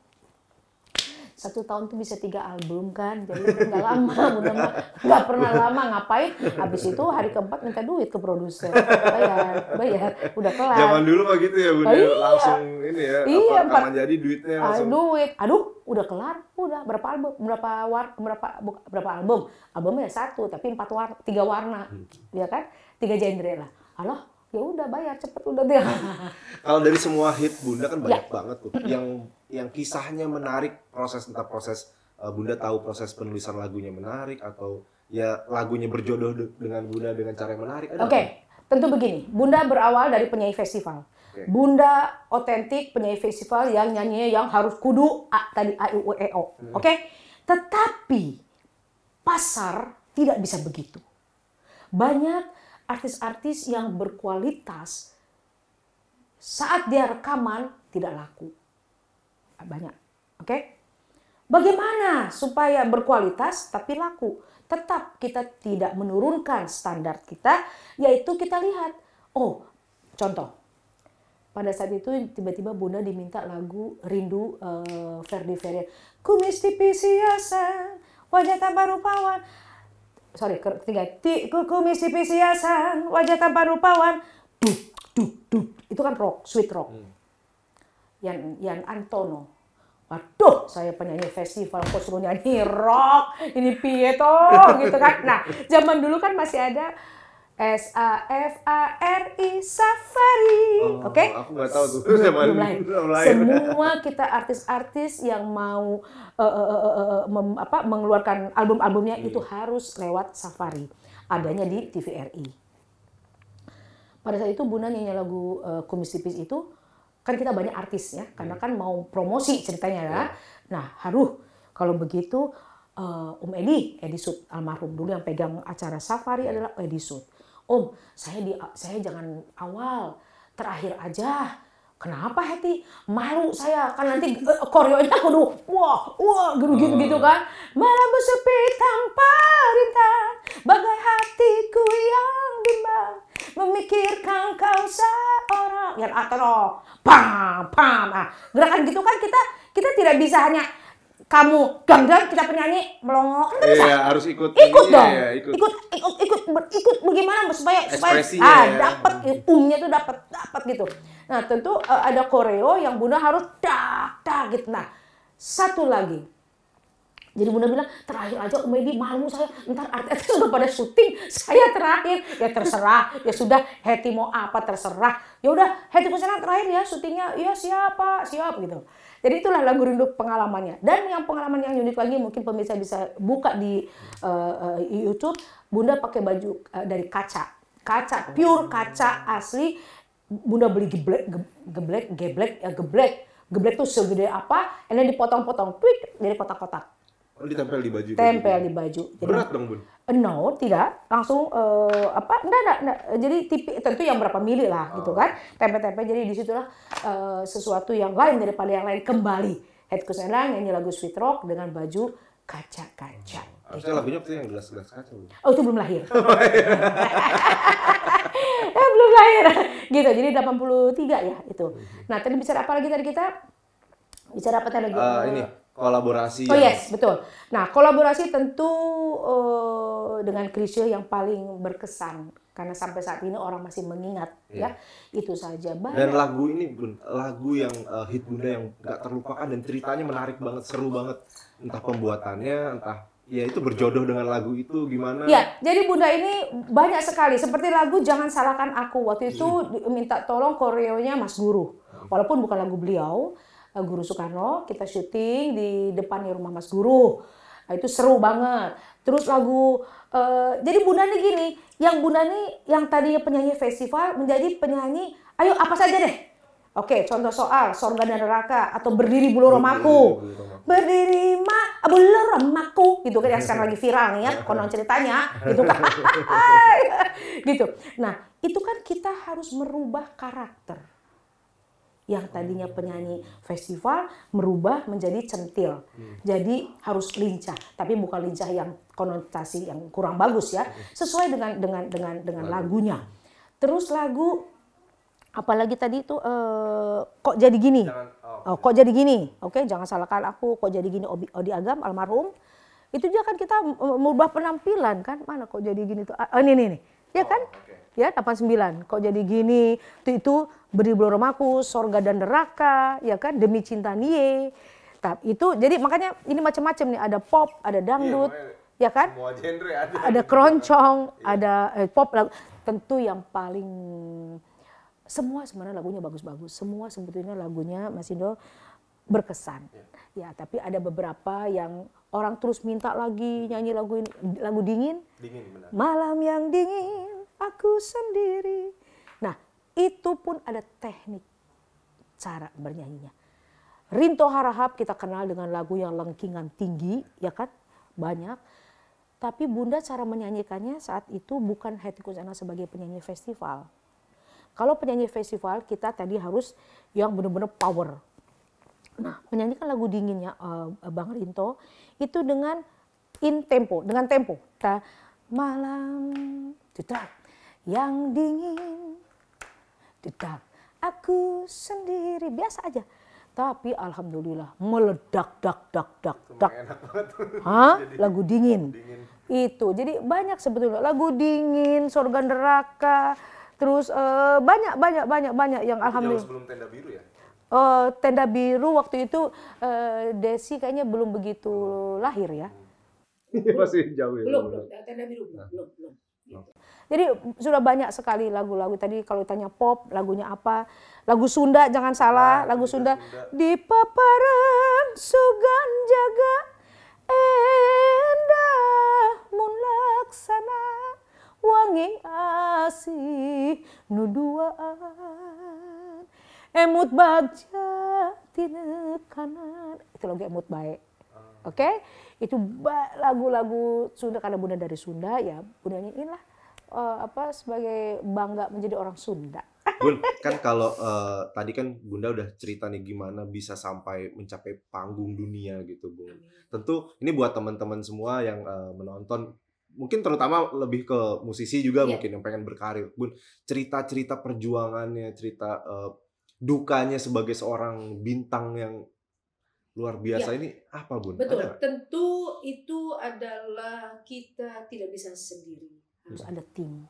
satu tahun tuh bisa tiga album kan jadi nggak lama nggak pernah lama ngapain habis itu hari keempat minta duit ke produser bayar bayar udah kelar zaman dulu mah gitu ya bunda ya, iya. langsung ini ya iya, apa, empat, jadi duitnya langsung duit aduh udah kelar udah berapa album berapa war berapa berapa album albumnya satu tapi empat warna tiga warna hmm. ya kan tiga genre lah Allah ya udah bayar cepet udah deh kalau dari semua hit bunda kan banyak ya. banget tuh yang yang kisahnya menarik proses entah proses uh, bunda tahu proses penulisan lagunya menarik atau ya lagunya berjodoh de dengan bunda dengan cara yang menarik oke okay. tentu begini bunda berawal dari penyanyi festival okay. bunda otentik penyanyi festival yang nyanyi yang harus kudu a, tadi a u e, e o hmm. oke okay? tetapi pasar tidak bisa begitu banyak artis-artis yang berkualitas saat dia rekaman tidak laku. Banyak. Oke? Bagaimana supaya berkualitas tapi laku? Tetap kita tidak menurunkan standar kita, yaitu kita lihat, oh, contoh. Pada saat itu tiba-tiba Bunda diminta lagu Rindu uh, Ferdi Kumis tipis hiasan, wajah tanpa rupawan sorry ketiga kuku misi pisiasan wajah tanpa rupawan duk duk duk itu kan rock sweet rock hmm. yang Antono waduh saya penyanyi festival kok suruh nyanyi rock ini pieto gitu kan nah zaman dulu kan masih ada S A F A R I Safari. Oh, Oke. Okay? Aku nggak tahu tuh. Belum lain. Semua kita artis-artis yang mau uh, uh, uh, mem, apa, mengeluarkan album-albumnya hmm. itu harus lewat Safari. Adanya di TVRI. Pada saat itu Bunda nyanyi lagu uh, Kumis Tipis itu kan kita banyak artis ya, karena kan mau promosi ceritanya ya. Hmm. Nah, haruh kalau begitu uh, Edi, Edi Sud almarhum dulu yang pegang acara Safari ya. adalah Edi Sud Om, saya di saya jangan awal, terakhir aja. Kenapa hati? Malu saya kan nanti eh, koreonya kudu wah wah gitu gitu, gitu kan. Malam sepi tanpa rintang, bagai hatiku yang bimbang memikirkan kau seorang. Yang atau pam pam. Nah, gerakan gitu kan kita kita tidak bisa hanya kamu dangdang kita penyanyi melongo kan bisa iya, harus ikut ikut ini, iya, dong iya, ikut. ikut ikut ikut ikut bagaimana supaya supaya supaya ah iya, ya. dapat iya, umnya tuh dapat dapat gitu nah tentu uh, ada koreo yang bunda harus dah dah gitu nah satu lagi jadi bunda bilang terakhir aja komedi malu saya ntar artis sudah pada syuting saya terakhir ya terserah ya sudah Hetty mau apa terserah ya udah Hetty kesana terakhir ya syutingnya ya siapa siap gitu jadi itulah lagu rindu pengalamannya. Dan yang pengalaman yang unik lagi mungkin pemirsa bisa buka di uh, uh, YouTube, Bunda pakai baju uh, dari kaca. Kaca, pure kaca asli. Bunda beli geblek, geblek, geblek, geblek. Geblek tuh segede apa, and dipotong-potong, tweet dari kotak-kotak Kan ditempel di baju. Tempel baju. Gitu. di baju. Jadi, Berat dong, Bun? No, tidak. Langsung uh, apa? Enggak, enggak, enggak. Jadi tipi, tentu yang berapa mili lah, oh. gitu kan? Oh. Tempe-tempe, Jadi disitulah uh, eh, sesuatu yang lain daripada yang lain kembali. Headku Senang nyanyi lagu Sweet Rock dengan baju kaca-kaca. harusnya oh, lagunya itu yang gelas-gelas kaca. Oh, itu belum lahir. Oh, iya. eh, belum lahir. Gitu, jadi 83 ya itu. Mhm. Nah, tadi bicara apa lagi tadi kita? Bicara apa tadi? Uh, ini, kolaborasi. Oh yes, betul. Nah, kolaborasi tentu uh, dengan Christian yang paling berkesan karena sampai saat ini orang masih mengingat yeah. ya itu saja. Banyak. Dan lagu ini lagu yang uh, hit bunda yang gak terlupakan dan ceritanya menarik banget, seru banget. Entah pembuatannya, entah ya itu berjodoh dengan lagu itu gimana? Ya, jadi Bunda ini banyak sekali seperti lagu Jangan Salahkan Aku waktu itu hmm. minta tolong koreonya Mas Guru. Hmm. Walaupun bukan lagu beliau, Eh, Guru Soekarno kita syuting di depannya rumah Mas Guru nah, itu seru banget terus lagu uh, jadi Bunda nih gini yang Bunda nih yang tadinya penyanyi festival menjadi penyanyi ayo apa saja deh Oke, contoh soal sorga dan neraka atau berdiri bulu romaku. Berdiri ma bulu romaku gitu kan yang sekarang lagi viral nih ya konon ceritanya gitu kan. gitu. Nah, itu kan kita harus merubah karakter yang tadinya penyanyi festival merubah menjadi centil. Hmm. Jadi harus lincah, tapi bukan lincah yang konotasi yang kurang bagus ya, hmm. sesuai dengan dengan dengan dengan lagunya. Terus lagu apalagi tadi itu eh, kok jadi gini? Oh, oh, kok jadi gini? Oke, okay, jangan salahkan aku kok jadi gini obi Odi Agam almarhum. Itu juga kan kita merubah penampilan kan. Mana kok jadi gini tuh? Ah, oh, ini nih nih. Ya oh, kan? Oh, okay ya 89 kok jadi gini itu itu beri rumahku sorga dan neraka ya kan demi cinta nie tapi itu jadi makanya ini macam-macam nih ada pop ada dangdut iya, ya kan genre ada ada iya. keroncong iya. ada eh, pop lagu tentu yang paling semua sebenarnya lagunya bagus-bagus semua sebetulnya lagunya Mas Indo berkesan iya. ya tapi ada beberapa yang orang terus minta lagi nyanyi lagu ini lagu dingin, dingin benar. malam yang dingin aku sendiri. Nah, itu pun ada teknik cara bernyanyinya. Rinto Harahap kita kenal dengan lagu yang lengkingan tinggi, ya kan? Banyak. Tapi Bunda cara menyanyikannya saat itu bukan Hati Kusana sebagai penyanyi festival. Kalau penyanyi festival kita tadi harus yang benar-benar power. Nah, menyanyikan lagu dinginnya uh, Bang Rinto itu dengan in tempo, dengan tempo. Ta malam, cedak, yang dingin detak, aku sendiri biasa aja tapi alhamdulillah meledak dak dak dak dak hah lagu dingin. itu jadi banyak sebetulnya lagu dingin surga neraka terus uh, banyak banyak banyak banyak yang alhamdulillah sebelum tenda biru ya Uh, tenda biru waktu itu uh, Desi kayaknya belum begitu lahir ya. Hmm. Masih jauh ya? Belum, belum. Tenda biru belum, belum. belum. Gitu. Jadi sudah banyak sekali lagu-lagu tadi kalau ditanya pop, lagunya apa? Lagu Sunda jangan salah, nah, lagu Sunda, Sunda. di paparan sugan jaga endah munlaksana wangi asih nuduaan emut bagja tine kanan itu lagu emut baik Oke? Okay? Itu lagu-lagu Sunda karena Bunda dari Sunda ya bunda Bundanya inilah uh, eh, apa sebagai bangga menjadi orang Sunda. Bun, kan kalau uh, tadi kan Bunda udah cerita nih gimana bisa sampai mencapai panggung dunia gitu, Bun. Tentu ini buat teman-teman semua yang uh, menonton mungkin terutama lebih ke musisi juga yeah. mungkin yang pengen berkarir, Bun. Cerita-cerita perjuangannya, cerita uh, dukanya sebagai seorang bintang yang luar biasa ya. ini apa bun? Betul, ada tentu itu adalah kita tidak bisa sendiri. Harus ada tim.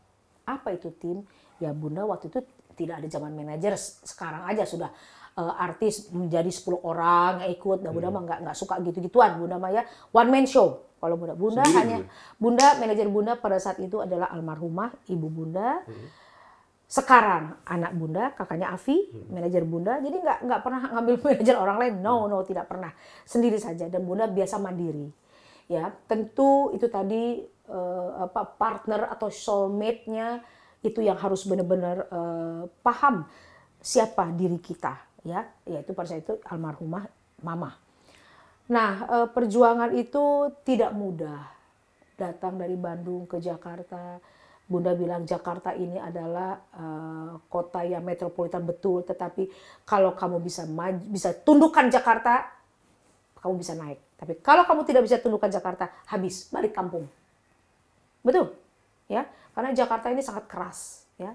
Apa itu tim? Ya bunda waktu itu tidak ada zaman manajer sekarang aja sudah uh, artis menjadi 10 orang ya, ikut nah bunda hmm. mah nggak nggak suka gitu-gituan bunda mah ya one man show kalau bunda bunda Sendiri, hanya gitu? bunda manajer bunda pada saat itu adalah almarhumah ibu bunda hmm sekarang anak bunda kakaknya Avi hmm. manajer bunda jadi nggak nggak pernah ngambil manajer orang lain no no tidak pernah sendiri saja dan bunda biasa mandiri ya tentu itu tadi uh, apa partner atau soulmate-nya itu yang harus benar-benar uh, paham siapa diri kita ya yaitu pada saat itu almarhumah mama nah uh, perjuangan itu tidak mudah datang dari Bandung ke Jakarta Bunda bilang Jakarta ini adalah uh, kota yang metropolitan betul, tetapi kalau kamu bisa maju, bisa tundukkan Jakarta, kamu bisa naik. Tapi kalau kamu tidak bisa tundukkan Jakarta, habis, balik kampung. Betul? Ya, karena Jakarta ini sangat keras, ya.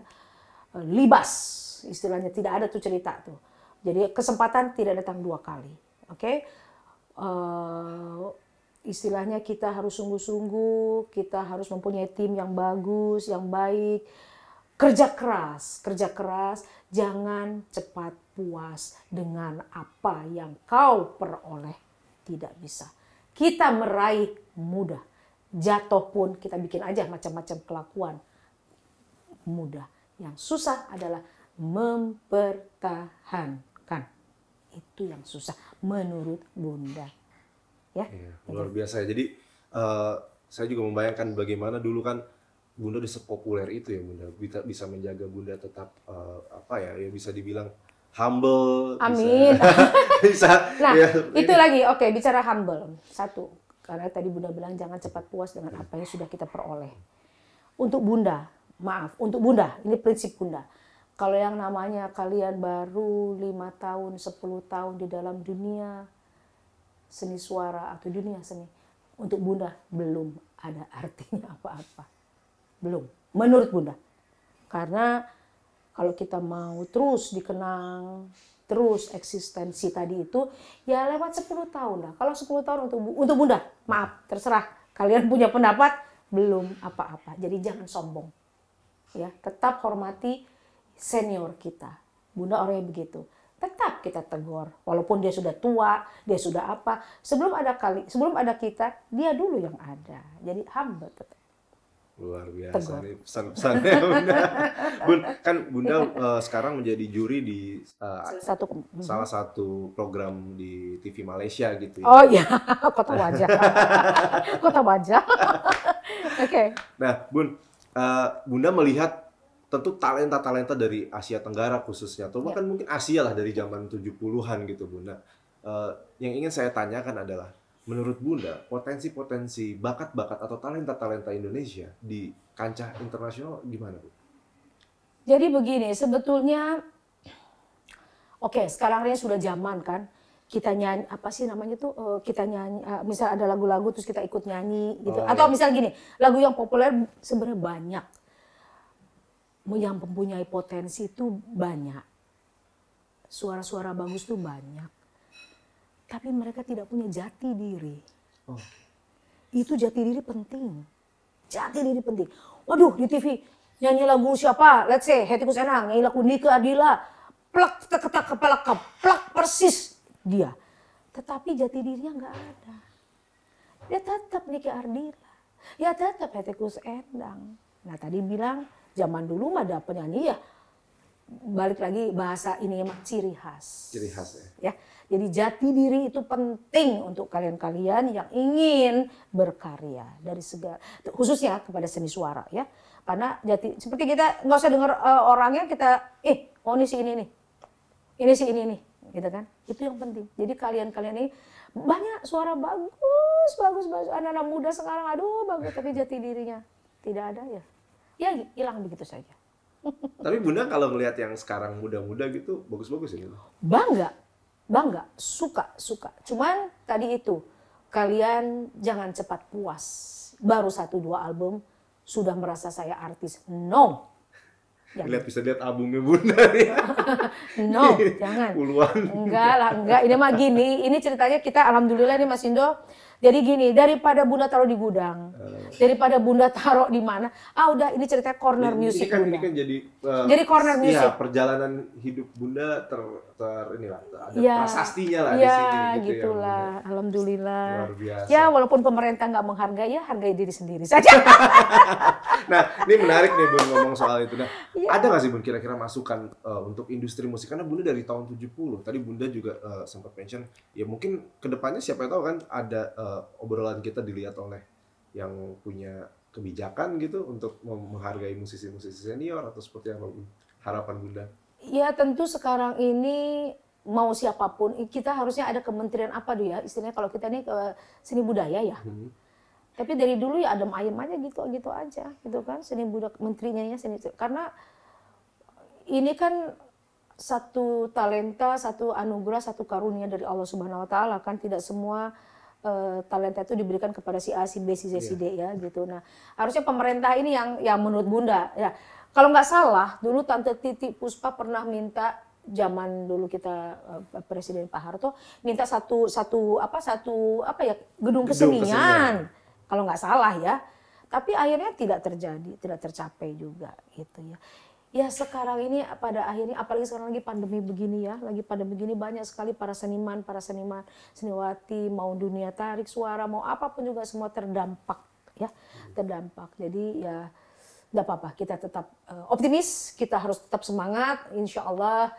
Eh, libas istilahnya tidak ada tuh cerita tuh. Jadi kesempatan tidak datang dua kali. Oke. Okay? Eh, istilahnya kita harus sungguh-sungguh, kita harus mempunyai tim yang bagus, yang baik, kerja keras, kerja keras, jangan cepat puas dengan apa yang kau peroleh. Tidak bisa. Kita meraih mudah. Jatuh pun kita bikin aja macam-macam kelakuan mudah. Yang susah adalah mempertahankan. Itu yang susah menurut Bunda ya. Iya, gitu. luar biasa ya. Jadi uh, saya juga membayangkan bagaimana dulu kan Bunda udah sepopuler itu ya Bunda bisa bisa menjaga Bunda tetap uh, apa ya ya bisa dibilang humble. Amin. Bisa. bisa nah ya, itu ini. lagi oke bicara humble satu karena tadi Bunda bilang jangan cepat puas dengan apa yang sudah kita peroleh. Untuk Bunda maaf untuk Bunda ini prinsip Bunda kalau yang namanya kalian baru lima tahun sepuluh tahun di dalam dunia seni suara atau dunia seni untuk Bunda belum ada artinya apa-apa. Belum. Menurut Bunda. Karena kalau kita mau terus dikenang, terus eksistensi tadi itu ya lewat 10 tahun lah. Kalau 10 tahun untuk untuk Bunda, maaf, terserah kalian punya pendapat belum apa-apa. Jadi jangan sombong. Ya, tetap hormati senior kita. Bunda orangnya begitu tetap kita tegur walaupun dia sudah tua dia sudah apa sebelum ada kali sebelum ada kita dia dulu yang ada jadi hamba tetap luar biasa tegur. nih pesan-pesannya bunda Bun, kan bunda uh, sekarang menjadi juri di uh, satu mm-hmm. salah satu program di TV Malaysia gitu ya oh iya kota wajah kota wajah oke okay. nah bun uh, bunda melihat tentu talenta-talenta dari Asia Tenggara khususnya atau ya. bahkan ya. mungkin Asia lah dari zaman 70-an gitu Bunda. Uh, yang ingin saya tanyakan adalah menurut Bunda potensi-potensi bakat-bakat atau talenta-talenta Indonesia di kancah internasional gimana Bu? Jadi begini, sebetulnya oke, okay, sekarang ini sudah zaman kan kita nyanyi apa sih namanya tuh eh, kita nyanyi eh, misal ada lagu-lagu terus kita ikut nyanyi gitu oh, atau iya. misal gini lagu yang populer sebenarnya banyak yang mempunyai potensi itu banyak. Suara-suara bagus tuh banyak. Tapi mereka tidak punya jati diri. Oh. Itu jati diri penting. Jati diri penting. Waduh di TV nyanyi lagu siapa? Let's say Hetikus Enang, nyanyi lagu Nika Adila. Plak, ketak kepala keplak persis dia. Tetapi jati dirinya nggak ada. Dia tetap Niki Ardila. Ya tetap Hetikus Endang. Nah tadi bilang zaman dulu mah ada penyanyi ya balik lagi bahasa ini mah ciri khas. Ciri khas ya. ya. Jadi jati diri itu penting untuk kalian-kalian yang ingin berkarya dari segala khususnya kepada seni suara ya. Karena jati seperti kita nggak usah dengar uh, orangnya kita eh oh ini si ini nih. Ini si ini nih gitu kan. Itu yang penting. Jadi kalian-kalian ini banyak suara bagus, bagus, bagus. Anak-anak muda sekarang aduh bagus tapi jati dirinya tidak ada ya ya hilang begitu saja. Tapi Bunda kalau melihat yang sekarang muda-muda gitu bagus-bagus ya gitu. Bangga. Bangga, suka, suka. Cuman tadi itu kalian jangan cepat puas. Baru satu dua album sudah merasa saya artis. No. Jangan. Lihat bisa lihat albumnya Bunda ya. no, iya, jangan. Puluhan. Enggak lah, enggak. Ini mah gini, ini ceritanya kita alhamdulillah ini Mas Indo. Jadi gini, daripada Bunda taruh di gudang, uh. daripada Bunda taruh di mana, ah udah ini cerita corner ini, music. Ini kan Bunda. ini kan jadi uh, jadi corner iya, music. Ya, perjalanan hidup Bunda ter ter inilah ada ya, prasastinya lah ya, di iya, sini gitu ya, gitulah. ya. Alhamdulillah. Luar biasa. Ya walaupun pemerintah nggak menghargai ya hargai diri sendiri saja. nah ini menarik nih Bun ngomong soal itu. Nah ya. ada nggak sih Bun kira-kira masukan uh, untuk industri musik karena Bunda dari tahun 70. Tadi Bunda juga uh, sempat mention ya mungkin kedepannya siapa tahu kan ada uh, obrolan kita dilihat oleh yang punya kebijakan gitu untuk menghargai musisi-musisi senior atau seperti apa harapan Bunda? Ya tentu sekarang ini mau siapapun kita harusnya ada kementerian apa tuh ya istilahnya kalau kita ini ke seni budaya ya hmm. tapi dari dulu ya adem ayem aja gitu gitu aja gitu kan seni budak menterinya ya seni karena ini kan satu talenta satu anugerah satu karunia dari Allah Subhanahu Wa Taala kan tidak semua eh, talenta itu diberikan kepada si A si B si C si D iya. ya gitu nah harusnya pemerintah ini yang yang menurut bunda ya kalau nggak salah dulu tante Titi Puspa pernah minta zaman dulu kita eh, presiden Pak Harto minta satu satu apa satu apa ya gedung, gedung kesenian, kesenian. kalau nggak salah ya tapi akhirnya tidak terjadi tidak tercapai juga gitu ya ya sekarang ini pada akhirnya apalagi sekarang lagi pandemi begini ya lagi pandemi begini banyak sekali para seniman para seniman seniwati mau dunia tarik suara mau apapun juga semua terdampak ya terdampak jadi ya tidak apa-apa kita tetap uh, optimis kita harus tetap semangat insya Allah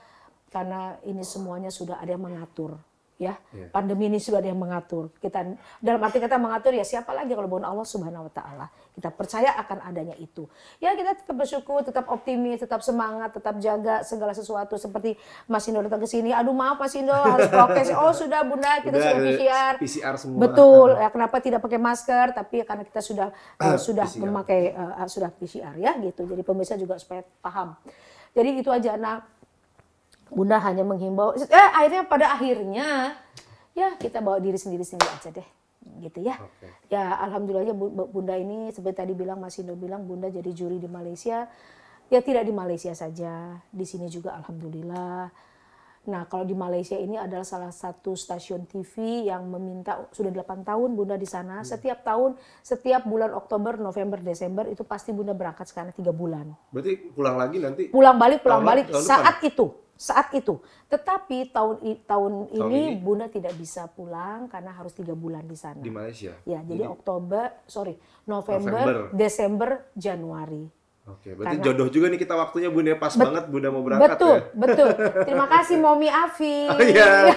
karena ini semuanya sudah ada yang mengatur ya yeah. pandemi ini sudah ada yang mengatur kita dalam arti kata mengatur ya siapa lagi kalau bukan Allah Subhanahu Wa Taala kita percaya akan adanya itu ya kita tetap bersyukur tetap optimis tetap semangat tetap jaga segala sesuatu seperti Mas Indo datang ke sini aduh maaf Mas Indo harus prokes oh sudah bunda kita sudah, PCR PCR semua betul ya, kenapa tidak pakai masker tapi karena kita sudah eh, ah, sudah PCR. memakai uh, sudah PCR ya gitu jadi pemirsa juga supaya paham jadi itu aja nah Bunda hanya menghimbau. Eh, akhirnya pada akhirnya ya kita bawa diri sendiri sendiri aja deh gitu ya. Okay. Ya alhamdulillahnya Bunda ini seperti tadi bilang Mas Indo bilang Bunda jadi juri di Malaysia. Ya tidak di Malaysia saja, di sini juga alhamdulillah. Nah, kalau di Malaysia ini adalah salah satu stasiun TV yang meminta sudah 8 tahun Bunda di sana. Hmm. Setiap tahun, setiap bulan Oktober, November, Desember itu pasti Bunda berangkat sekarang tiga bulan. Berarti pulang lagi nanti? Pulang balik, pulang balik saat itu saat itu. Tetapi tahun tahun, ini, ini Bunda tidak bisa pulang karena harus tiga bulan di sana. Di Malaysia. Ya, jadi, jadi Oktober, sorry, November, November, Desember, Januari. Oke, berarti Karena, jodoh juga nih kita waktunya Bunda ya. pas bet, banget Bunda mau berangkat betul, ya. Betul, betul. Terima kasih Momi Afi. Oh, iya.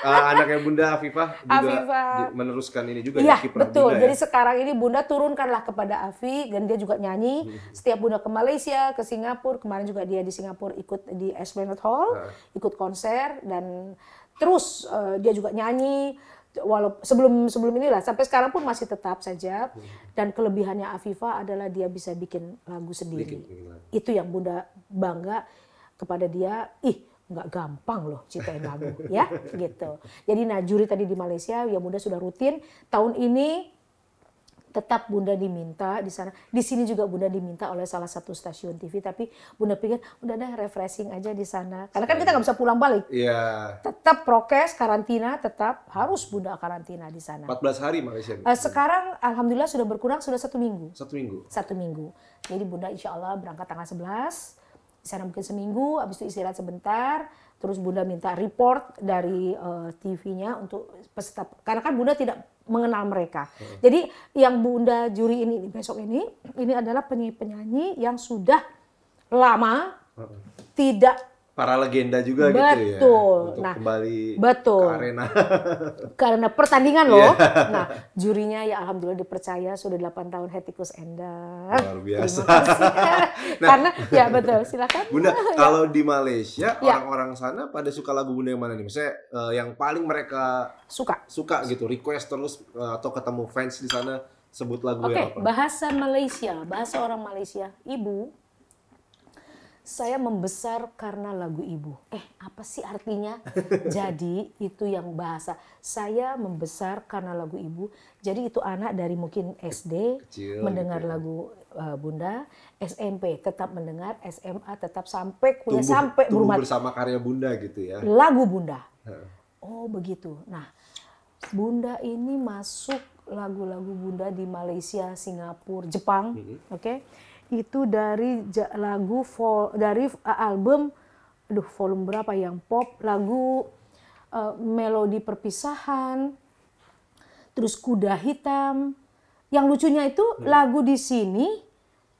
uh, anaknya Bunda Afifah juga Afifah. meneruskan ini juga ya, ya betul. Bunda, ya. Jadi ya. sekarang ini Bunda turunkanlah kepada Afi dan dia juga nyanyi. Mm-hmm. Setiap Bunda ke Malaysia, ke Singapura, kemarin juga dia di Singapura ikut di Esplanade Hall, ah. ikut konser dan terus uh, dia juga nyanyi walau sebelum sebelum inilah sampai sekarang pun masih tetap saja dan kelebihannya Afifa adalah dia bisa bikin lagu sendiri. Bikin, bikin lagu. Itu yang Bunda bangga kepada dia. Ih, nggak gampang loh ciptain lagu ya gitu. Jadi nah juri tadi di Malaysia ya Bunda sudah rutin tahun ini tetap Bunda diminta di sana. Di sini juga Bunda diminta oleh salah satu stasiun TV, tapi Bunda pikir udah deh refreshing aja di sana. Karena kan kita nggak bisa pulang balik. Iya. Tetap prokes, karantina, tetap harus Bunda karantina di sana. 14 hari Malaysia. Eh, sekarang alhamdulillah sudah berkurang sudah satu minggu. Satu minggu. Satu minggu. Jadi Bunda insya Allah berangkat tanggal 11 di sana mungkin seminggu, habis itu istirahat sebentar, terus Bunda minta report dari uh, eh, TV-nya untuk peserta karena kan Bunda tidak mengenal mereka. Hmm. Jadi yang Bunda juri ini besok ini ini adalah penyanyi-penyanyi yang sudah lama hmm. tidak para legenda juga betul. gitu ya. Betul. Nah, kembali betul. ke arena. Karena pertandingan loh. Yeah. Nah, jurinya ya alhamdulillah dipercaya sudah 8 tahun Hetikus Enda. Luar biasa. nah, Karena ya betul, silakan. Bunda, ya. kalau di Malaysia ya. orang-orang yeah. sana pada suka lagu Bunda yang mana nih? Misalnya uh, eh, yang paling mereka suka suka gitu, request terus uh, atau ketemu fans di sana sebut lagu okay, yang apa? Oke, bahasa Malaysia, bahasa orang Malaysia. Ibu saya membesar karena lagu ibu. Eh, apa sih artinya? Jadi itu yang bahasa. Saya membesar karena lagu ibu. Jadi itu anak dari mungkin SD Kecil, mendengar gitu. Ya. lagu uh, Bunda, SMP tetap mendengar, SMA tetap sampai kuliah tumbuh, sampai tumbuh berumah. bersama karya Bunda gitu ya. Lagu Bunda. Oh, begitu. Nah, Bunda ini masuk lagu-lagu Bunda di Malaysia, Singapura, Jepang, mm -hmm. oke? Okay? itu dari lagu dari album aduh volume berapa ya, yang pop lagu uh, melodi perpisahan terus kuda hitam yang lucunya itu hmm. lagu di sini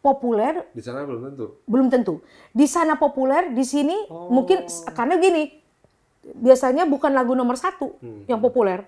populer di sana belum tentu belum tentu di sana populer di sini oh. mungkin karena gini biasanya bukan lagu nomor satu hmm. yang populer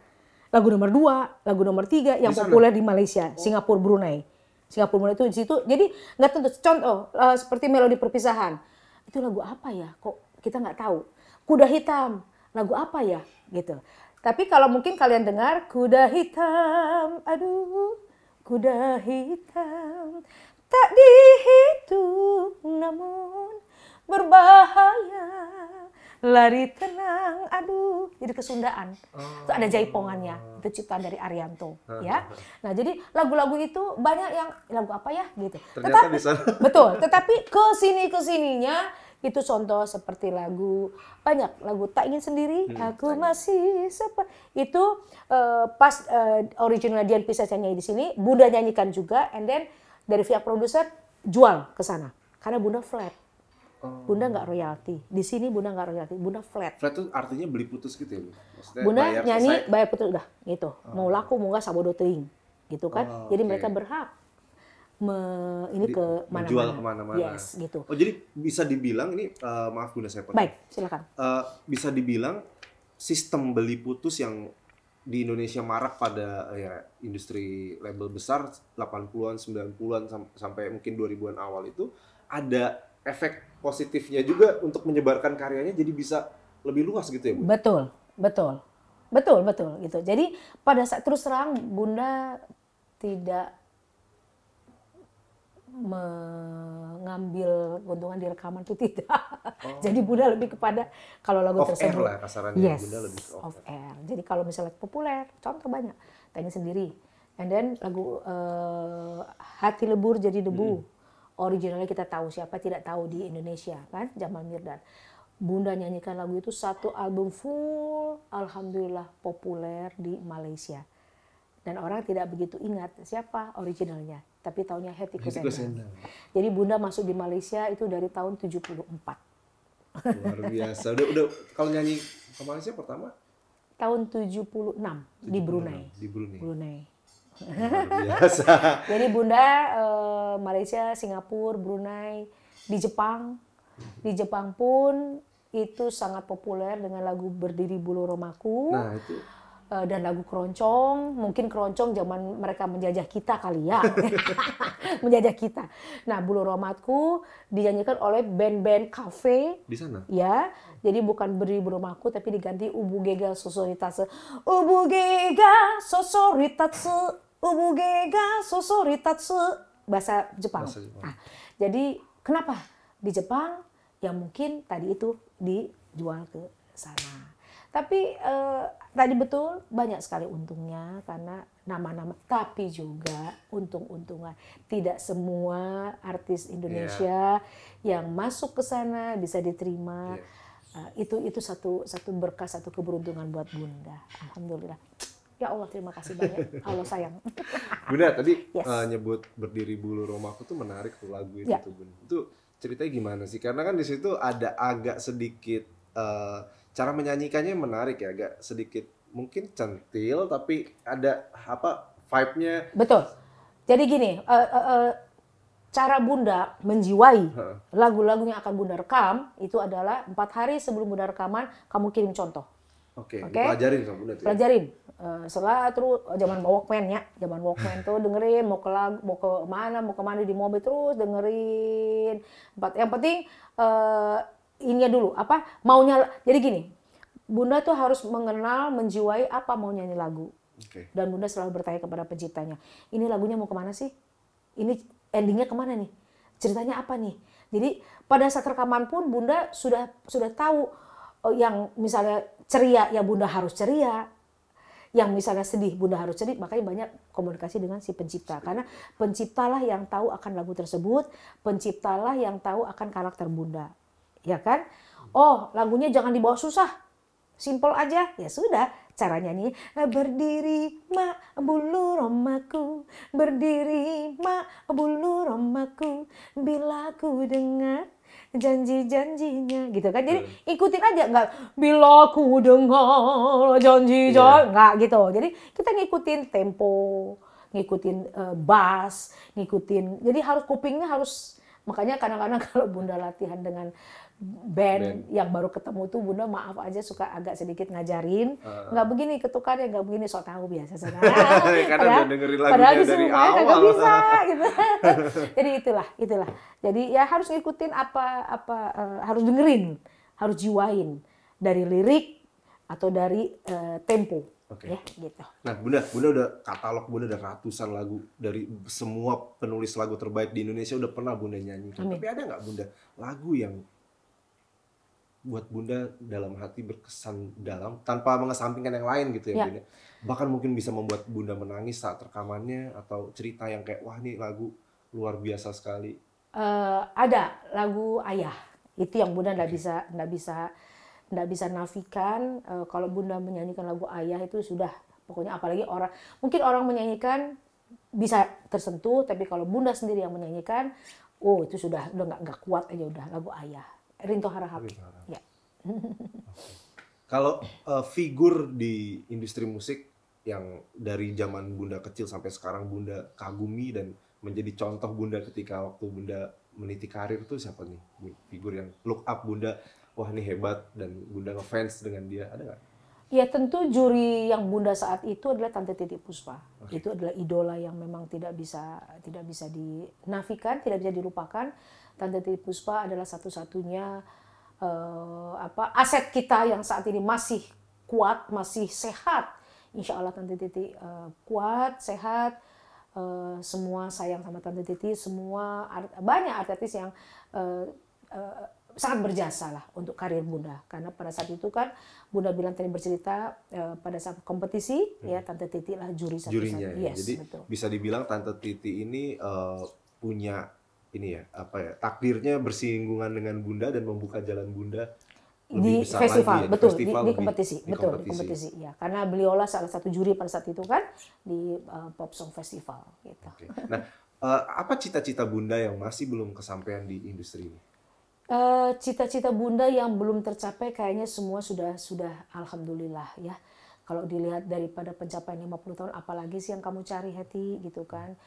lagu nomor dua lagu nomor tiga yang di populer di Malaysia oh. Singapura Brunei Singapura mulai itu di situ. Jadi nggak tentu. Contoh uh, seperti Melodi Perpisahan. Itu lagu apa ya? Kok kita nggak tahu. Kuda Hitam. Lagu apa ya? Gitu. Tapi kalau mungkin kalian dengar kuda hitam, aduh, kuda hitam tak dihitung namun berbahaya lari tenang aduh jadi kesundaan oh. ada jaipongannya itu ciptaan dari Arianto ya nah jadi lagu-lagu itu banyak yang lagu apa ya gitu Ternyata tetapi bisa. betul tetapi kesini kesininya itu contoh seperti lagu banyak lagu tak ingin sendiri hmm, aku masih seperti itu uh, pas uh, original Dian bisa nyanyi di sini Bunda nyanyikan juga and then dari pihak produser jual ke sana karena Bunda flat Oh. Bunda nggak royalti. Di sini Bunda nggak royalti. Bunda flat. Flat itu artinya beli putus gitu ya? Maksudnya bunda bayar nyanyi selesai. bayar putus udah gitu. Oh. Mau laku mau nggak sabodo tering gitu kan. Oh, jadi mereka berhak me, ini ke mana-mana. Jual kemana-mana. Yes, gitu. Oh jadi bisa dibilang ini uh, maaf Bunda saya potong. Baik, silakan. Uh, bisa dibilang sistem beli putus yang di Indonesia marak pada eh, ya industri label besar 80-an, 90-an sampai mungkin 2000-an awal itu ada efek positifnya juga untuk menyebarkan karyanya jadi bisa lebih luas gitu ya Bu. Betul, betul. Betul, betul gitu. Jadi pada saat terus terang Bunda tidak mengambil keuntungan di rekaman itu tidak. Oh. Jadi Bunda lebih kepada kalau lagu off tersebut. Air lah kasarannya. Yes, Bunda lebih ke off, off air. air. Jadi kalau misalnya populer, contoh banyak, tanya sendiri. And then lagu uh, Hati Lebur Jadi Debu. Hmm originalnya kita tahu siapa tidak tahu di Indonesia kan Jamal Mirdad Bunda nyanyikan lagu itu satu album full alhamdulillah populer di Malaysia dan orang tidak begitu ingat siapa originalnya tapi tahunnya Hetty Jadi Bunda masuk di Malaysia itu dari tahun 74. Luar biasa. Udah udah kalau nyanyi ke Malaysia pertama tahun 76, 76 di Brunei. Di Brunei. Brunei. biasa. Jadi Bunda eh, Eh, Malaysia, Singapura, Brunei, di Jepang. Di Jepang pun itu sangat populer dengan lagu Berdiri Bulu Romaku. Nah, itu eh, dan lagu keroncong, mungkin keroncong zaman mereka menjajah kita kali ya, menjajah kita. Nah, bulu romatku dinyanyikan oleh band-band cafe di sana. Ya, jadi bukan beri bulu romatku tapi diganti ubu gega sosoritase, ubu gega sosoritase, ubu gega sosoritase bahasa Jepang. Bahasa Jepang. Nah, jadi kenapa di Jepang ya mungkin tadi itu dijual ke sana. Tapi eh, tadi betul banyak sekali untungnya karena nama-nama tapi juga untung-untungan. Tidak semua artis Indonesia yeah. yang masuk ke sana bisa diterima. Yeah. Iya. Uh, itu itu satu satu berkah, satu keberuntungan buat Bunda. Alhamdulillah. Ya Allah terima kasih banyak. Allah sayang. Bunda tadi yes. uh, nyebut berdiri bulu rumahku tuh menarik tuh lagu itu ya. tuh Bunda. Itu ceritanya gimana sih? Karena kan di situ ada agak sedikit uh, cara menyanyikannya menarik ya, agak sedikit mungkin centil tapi ada apa vibe-nya. Betul. Jadi gini, uh, uh, uh, cara Bunda menjiwai lagu-lagu yang akan Bunda rekam itu adalah empat hari sebelum Bunda rekaman kamu kirim contoh Oke, okay, okay? pelajarin sama Bunda tuh. Ya? Uh, setelah terus eh, zaman Walkman ya, zaman Walkman tuh dengerin mau ke lagu, mau ke mana, mau ke mana di mobil terus dengerin. Yang penting uh, ininya dulu apa maunya jadi gini. Bunda tuh harus mengenal, menjiwai apa mau nyanyi lagu. Okay. Dan Bunda selalu bertanya kepada penciptanya, ini lagunya mau kemana sih? Ini endingnya kemana nih? Ceritanya apa nih? Jadi pada saat rekaman pun Bunda sudah sudah tahu Oh, yang misalnya ceria ya bunda harus ceria yang misalnya sedih bunda harus sedih makanya banyak komunikasi dengan si pencipta karena penciptalah yang tahu akan lagu tersebut penciptalah yang tahu akan karakter bunda ya kan oh lagunya jangan dibawa susah simple aja ya sudah caranya nih berdiri mak bulu romaku berdiri mak bulu romaku bila ku dengar janji-janjinya gitu kan. Jadi hmm. ikutin aja nggak bila ku dengar janji-janji yeah. nggak gitu. Jadi kita ngikutin tempo, ngikutin uh, eh, bass, ngikutin. Jadi harus kupingnya harus makanya kadang-kadang kalau bunda latihan dengan band, band yang baru ketemu tuh bunda maaf aja suka agak sedikit ngajarin uh. nggak begini ketukannya nggak begini so tahu biasa saja karena padahal, udah dengerin lagunya dari awal nggak bisa gitu jadi itulah itulah jadi ya harus ngikutin apa apa uh, harus dengerin harus jiwain dari lirik atau dari uh, tempo Oke. Okay. Ya, gitu. Nah, Bunda, Bunda udah katalog Bunda ada ratusan lagu dari semua penulis lagu terbaik di Indonesia udah pernah Bunda nyanyi. Tapi ada nggak Bunda lagu yang buat bunda dalam hati berkesan dalam tanpa mengesampingkan yang lain gitu ya, ya. bunda bahkan mungkin bisa membuat bunda menangis saat rekamannya atau cerita yang kayak wah ini lagu luar biasa sekali uh, ada lagu ayah itu yang bunda tidak bisa tidak bisa tidak bisa nafikan uh, kalau bunda menyanyikan lagu ayah itu sudah pokoknya apalagi orang mungkin orang menyanyikan bisa tersentuh tapi kalau bunda sendiri yang menyanyikan oh itu sudah udah nggak kuat aja udah lagu ayah Rinto Harahap. Oh, Rinto Harahap. Ya. Kalau uh, figur di industri musik yang dari zaman Bunda kecil sampai sekarang Bunda kagumi dan menjadi contoh Bunda ketika waktu Bunda meniti karir tuh siapa nih figur yang look up Bunda wah ini hebat dan Bunda ngefans dengan dia ada nggak? Ya tentu juri yang Bunda saat itu adalah Tante Titi Puspa. Okay. Itu adalah idola yang memang tidak bisa tidak bisa dinafikan, tidak bisa dilupakan Tante Titi Puspa adalah satu-satunya uh, apa aset kita yang saat ini masih kuat, masih sehat. Insya Allah Tante Titi uh, eh, kuat, sehat. Uh, semua sayang sama Tante Titi, semua art, banyak artis yang uh, uh, sangat berjasa lah untuk karir Bunda karena pada saat itu kan Bunda bilang tadi bercerita pada saat kompetisi hmm. ya Tante Titi lah juri satu-satunya. Ya. Yes, Jadi betul. bisa dibilang Tante Titi ini punya ini ya apa ya takdirnya bersinggungan dengan Bunda dan membuka jalan Bunda di festival, lagi ya, betul, di, festival di, di kompetisi, lebih, betul, di kompetisi. di kompetisi, ya, karena beliaulah salah satu juri pada saat itu kan di uh, Pop Song Festival, gitu. Okay. Nah, uh, apa cita-cita Bunda yang masih belum kesampaian di industri ini? Eh, cita-cita uh, Bunda yang belum tercapai kayaknya semua sudah sudah alhamdulillah ya. Kalau dilihat daripada pencapaian 50 tahun apalagi sih yang kamu cari Hati gitu kan. Uh,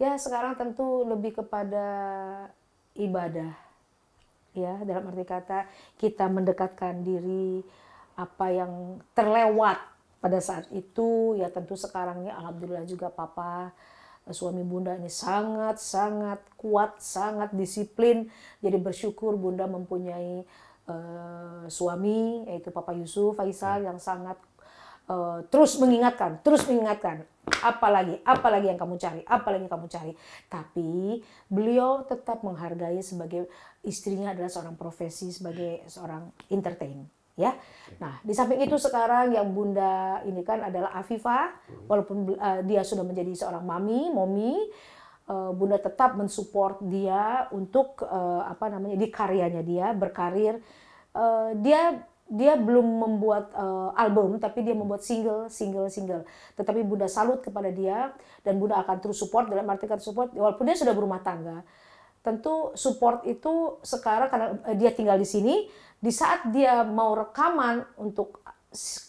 ya sekarang tentu lebih kepada ibadah ya dalam arti kata kita mendekatkan diri apa yang terlewat pada saat itu ya tentu sekarang ini alhamdulillah juga papa eh, suami bunda ini sangat sangat kuat sangat disiplin jadi bersyukur bunda mempunyai uh, suami yaitu papa Yusuf Faisal hmm. yang sangat uh, terus mengingatkan terus mengingatkan apalagi, apalagi yang kamu cari, apalagi yang kamu cari. Tapi beliau tetap menghargai sebagai istrinya adalah seorang profesi, sebagai seorang entertain. Ya, nah di samping itu sekarang yang bunda ini kan adalah Afifa, walaupun uh, dia sudah menjadi seorang mami, momi, eh, bunda tetap mensupport dia untuk uh, apa namanya di karyanya dia berkarir. Uh, dia dia belum membuat uh, album tapi dia membuat single single single tetapi bunda salut kepada dia dan bunda akan terus support dalam arti kata support walaupun dia sudah berumah tangga tentu support itu sekarang karena eh, dia tinggal di sini di saat dia mau rekaman untuk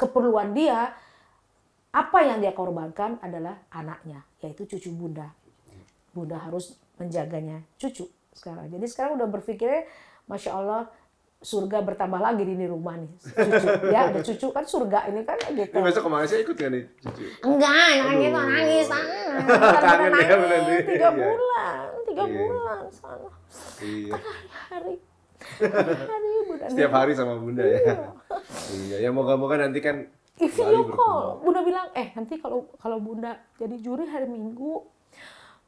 keperluan dia apa yang dia korbankan adalah anaknya yaitu cucu bunda bunda harus menjaganya cucu sekarang jadi sekarang udah berpikirnya masya allah surga bertambah lagi di rumah nih cucu ya ada cucu kan surga ini kan gitu ini besok ke Malaysia ikut gak nih cucu enggak jangan gitu nangis sana kangen ya tiga iya. bulan tiga iya. bulan sana iya. hari hari, hari setiap hari sama bunda ya iya, iya ya moga-moga nanti kan if you call bunda bilang eh nanti kalau kalau bunda jadi juri hari minggu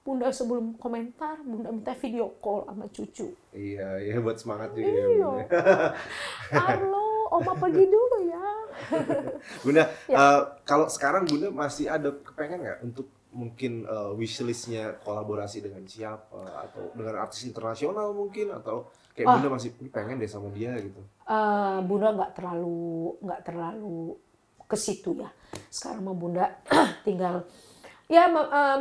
Bunda sebelum komentar, Bunda minta video call sama cucu. Iya, iya buat semangat juga ya, iya. ya. Halo, Oma pergi dulu ya. bunda, ya. Uh, kalau sekarang Bunda masih ada kepengen nggak untuk mungkin uh, wishlistnya kolaborasi dengan siapa atau dengan artis internasional mungkin atau kayak oh. Bunda masih pengen deh sama dia gitu? Uh, bunda nggak terlalu nggak terlalu ke situ ya. Sekarang mah Bunda tinggal ya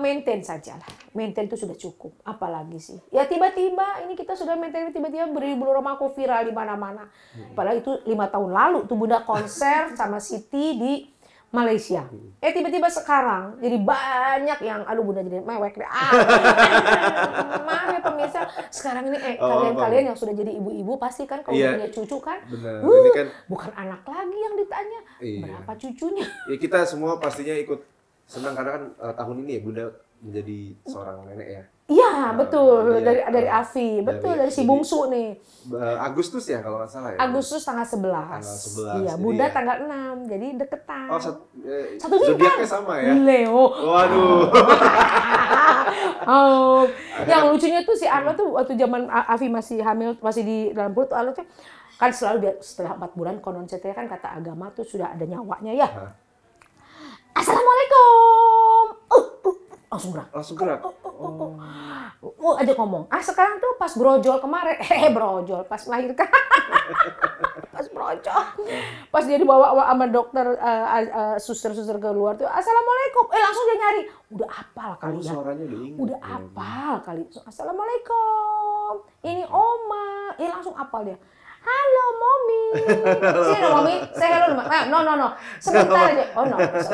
maintain saja lah mental itu sudah cukup. Apalagi sih? Ya tiba-tiba ini kita sudah mental tiba-tiba beri rumah aku viral di mana-mana. Hmm. Padahal itu lima tahun lalu tuh bunda konser sama Siti di Malaysia. Hmm. Eh tiba-tiba sekarang jadi banyak yang aduh bunda jadi mewek deh. Ah, maaf ya pemirsa, sekarang ini eh oh, kalian-kalian oh, kalian, yang sudah jadi ibu-ibu pasti kan kalau iya, punya cucu kan, bener. Uh, kan bukan anak lagi yang ditanya iya. berapa cucunya. Ya kita semua pastinya ikut senang karena kan uh, tahun ini ya bunda menjadi mm. seorang nenek ya. Iya, nah, betul. Dari ya, dari Avi, betul dari si bungsu jadi, nih. Agustus ya kalau nggak salah ya. Agustus tanggal sebelas. Tanggal 11. Iya, Bunda ya. tanggal enam. Jadi deketan. Oh, sat, eh, satu bintang. sama ya. Leo. Waduh. oh. Yang kan? lucunya tuh si Arlo hmm. tuh waktu zaman Avi masih hamil, masih di dalam perut tuh Arlo tuh kan selalu dia setelah empat bulan konon ceritanya kan kata agama tuh sudah ada nyawanya ya. Hah? Assalamualaikum langsung gerak. Langsung gerak. Oh, oh, oh, oh. oh. oh aja ngomong. Ah sekarang tuh pas brojol kemarin, eh brojol pas melahirkan, pas brojol, pas dia dibawa sama dokter uh, uh, suster-suster keluar tuh, assalamualaikum. Eh langsung dia nyari, udah apal kali oh, ya. Suaranya udah ingat. Udah iya, iya. apal kali. Assalamualaikum. Ini oma. Eh langsung apal dia halo mommy. Sini mommy, saya hello dulu. Eh, no no no, sebentar aja. Oh no. Oke,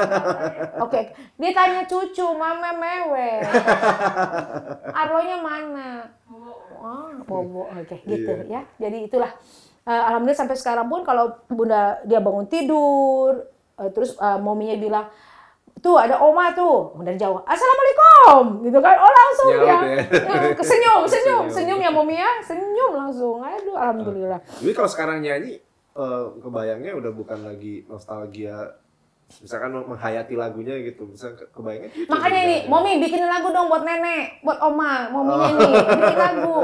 okay. dia tanya cucu, mama mewe. Arlonya mana? Oh, bobo. Oke, okay, iya. gitu yeah. ya. Jadi itulah. Uh, alhamdulillah sampai sekarang pun kalau bunda dia bangun tidur, uh, terus uh, mominya bilang tuh ada oma tuh dari jauh assalamualaikum gitu kan oh langsung ya, ya. ya senyum senyum senyum ya momia ya. senyum langsung aduh alhamdulillah jadi nah, kalau sekarang nyanyi eh, kebayangnya udah bukan lagi nostalgia misalkan menghayati lagunya gitu bisa kebayangnya gitu, makanya ini momi bikin lagu dong buat nenek buat oma momi oh. nyanyi bikin lagu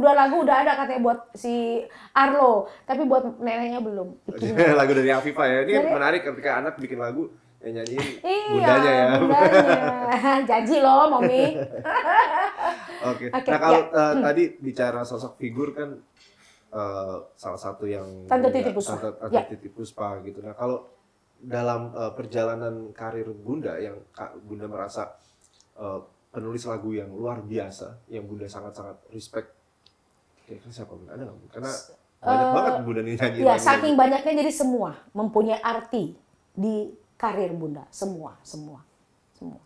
udah lagu udah ada katanya buat si Arlo tapi buat neneknya belum lagu dari Afifa ya ini dari, menarik ketika anak bikin lagu yang nyanyi iya, bundanya ya. Bundanya. Janji loh, Mami. Oke. Okay. Okay, nah, kalau ya. uh, tadi bicara sosok figur kan uh, salah satu yang Tante Titi Puspa. Tante, Tante ya. Titi Puspa gitu. Nah, kalau dalam uh, perjalanan karir Bunda yang Bunda merasa uh, penulis lagu yang luar biasa, yang Bunda sangat-sangat respect. kira siapa Bunda? Ada nggak? Karena banyak uh, banget Bunda nyanyi. Ya, saking banyaknya jadi semua mempunyai arti di karir Bunda, semua, semua, semua.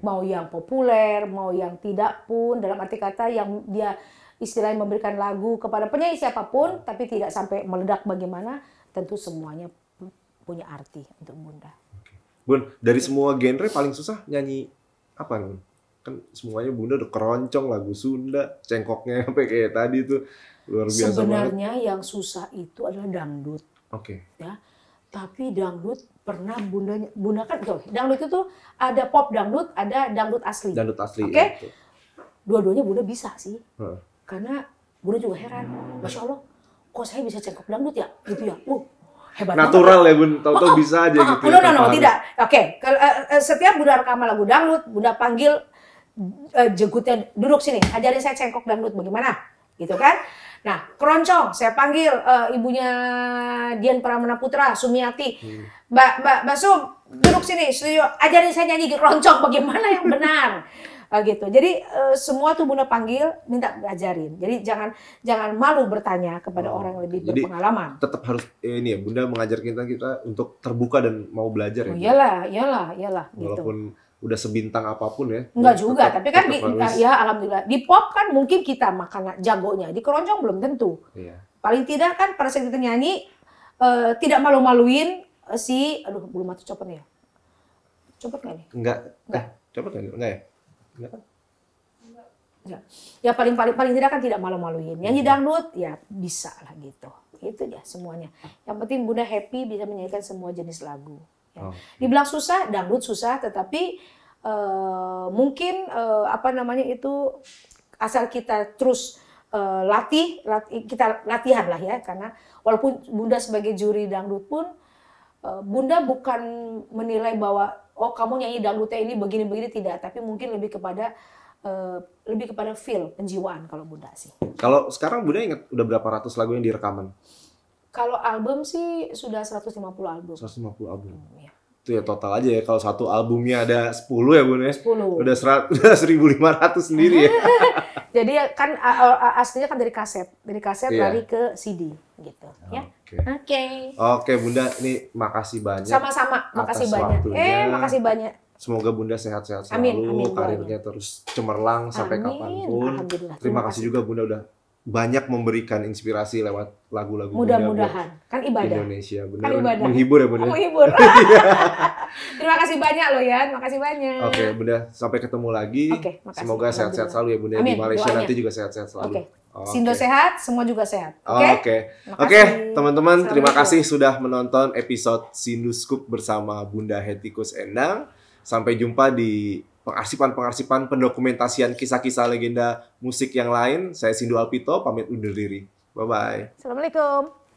Mau yang populer, mau yang tidak pun, dalam arti kata yang dia istilahnya memberikan lagu kepada penyanyi siapapun, iya. tapi tidak sampai meledak bagaimana, tentu semuanya punya arti untuk Bunda. Bun, dari semua genre paling susah nyanyi apa nih Kan semuanya Bunda udah keroncong lagu Sunda, cengkoknya sampai kayak tadi tuh luar biasa Sebenarnya banget. yang susah itu adalah dangdut. Oke. Okay. Ya, tapi dangdut pernah bundanya bunda kan tuh dangdut itu ada pop dangdut ada dangdut asli dangdut asli oke okay? ya, dua-duanya bunda bisa sih hmm. karena bunda juga heran masya allah kok saya bisa cengkok dangdut ya gitu ya uh hebat natural banget. ya bun tau-tau oh, oh. bisa aja oh, gitu oh, no ya, no no tidak oke okay. Eh, eh, setiap bunda rekaman lagu dangdut bunda panggil uh, eh, jegutnya duduk sini ajarin saya cengkok dangdut bagaimana gitu kan Nah, keroncong saya panggil uh, ibunya Dian Pramana Putra, Sumiati. Hmm. Mbak Mbak Mbak Sum, duduk sini, studio. Ajarin saya nyanyi keroncong bagaimana yang benar. uh, gitu. Jadi uh, semua tuh Bunda panggil minta ajarin. Jadi jangan jangan malu bertanya kepada oh. orang yang lebih Jadi, berpengalaman. Tetap harus eh, ini ya Bunda mengajarkan kita kita untuk terbuka dan mau belajar ya, Oh, ya. iyalah, iyalah, iyalah, iyalah gitu udah sebintang apapun ya. Enggak juga, tetap, tapi kan di, ya, ya alhamdulillah. Di pop kan mungkin kita makan jagonya, di keroncong belum tentu. Iya. Paling tidak kan pada saat kita nyanyi uh, tidak malu-maluin eh, si aduh belum mati copot ya. Copot nggak nih? Enggak. Enggak. Eh, copot nggak? Enggak ya? Enggak kan? Enggak. Ya paling paling paling tidak kan tidak malu-maluin. Yang iya. di nut ya bisa lah gitu. Itu ya semuanya. Yang penting Bunda happy bisa menyanyikan semua jenis lagu. Ya. Gitu. Oh, okay. Dibilang susah, dangdut susah, tetapi uh, mungkin uh, apa namanya itu asal kita terus uh, latih, lati, kita latihan lah ya, karena walaupun bunda sebagai juri dangdut pun uh, bunda bukan menilai bahwa oh kamu nyanyi dangdutnya ini begini-begini tidak, tapi mungkin lebih kepada Uh, lebih kepada feel penjiwaan kalau bunda sih. Kalau sekarang bunda ingat udah berapa ratus lagu yang direkaman? Kalau album sih sudah 150 album. 150 album itu ya total aja ya kalau satu albumnya ada 10 ya bun ya 10 udah seribu lima ratus sendiri ya jadi kan aslinya kan dari kaset dari kaset yeah. lari ke CD gitu oh, ya oke okay. oke okay, bunda ini makasih banyak sama-sama makasih banyak eh, waktunya. eh makasih banyak Semoga Bunda sehat-sehat selalu, amin, amin, karirnya terus cemerlang sampai amin. kapanpun. Terima kasih juga Bunda udah banyak memberikan inspirasi lewat lagu-lagu mudah-mudahan kan ibadah Indonesia benar kan menghibur ya bunda menghibur terima kasih banyak loh ya terima kasih banyak oke okay, bunda sampai ketemu lagi okay, semoga sehat-sehat selalu ya bunda Amin. di Malaysia Doanya. nanti juga sehat-sehat selalu okay. Okay. Sindo sehat, semua juga sehat. Oke. Ah, oke, teman-teman, terima kasih sudah menonton episode Sindu Scoop bersama Bunda Hetikus Endang. Sampai jumpa di pengarsipan-pengarsipan pendokumentasian kisah-kisah legenda musik yang lain. Saya Sindu Alpito, pamit undur diri. Bye-bye. Assalamualaikum.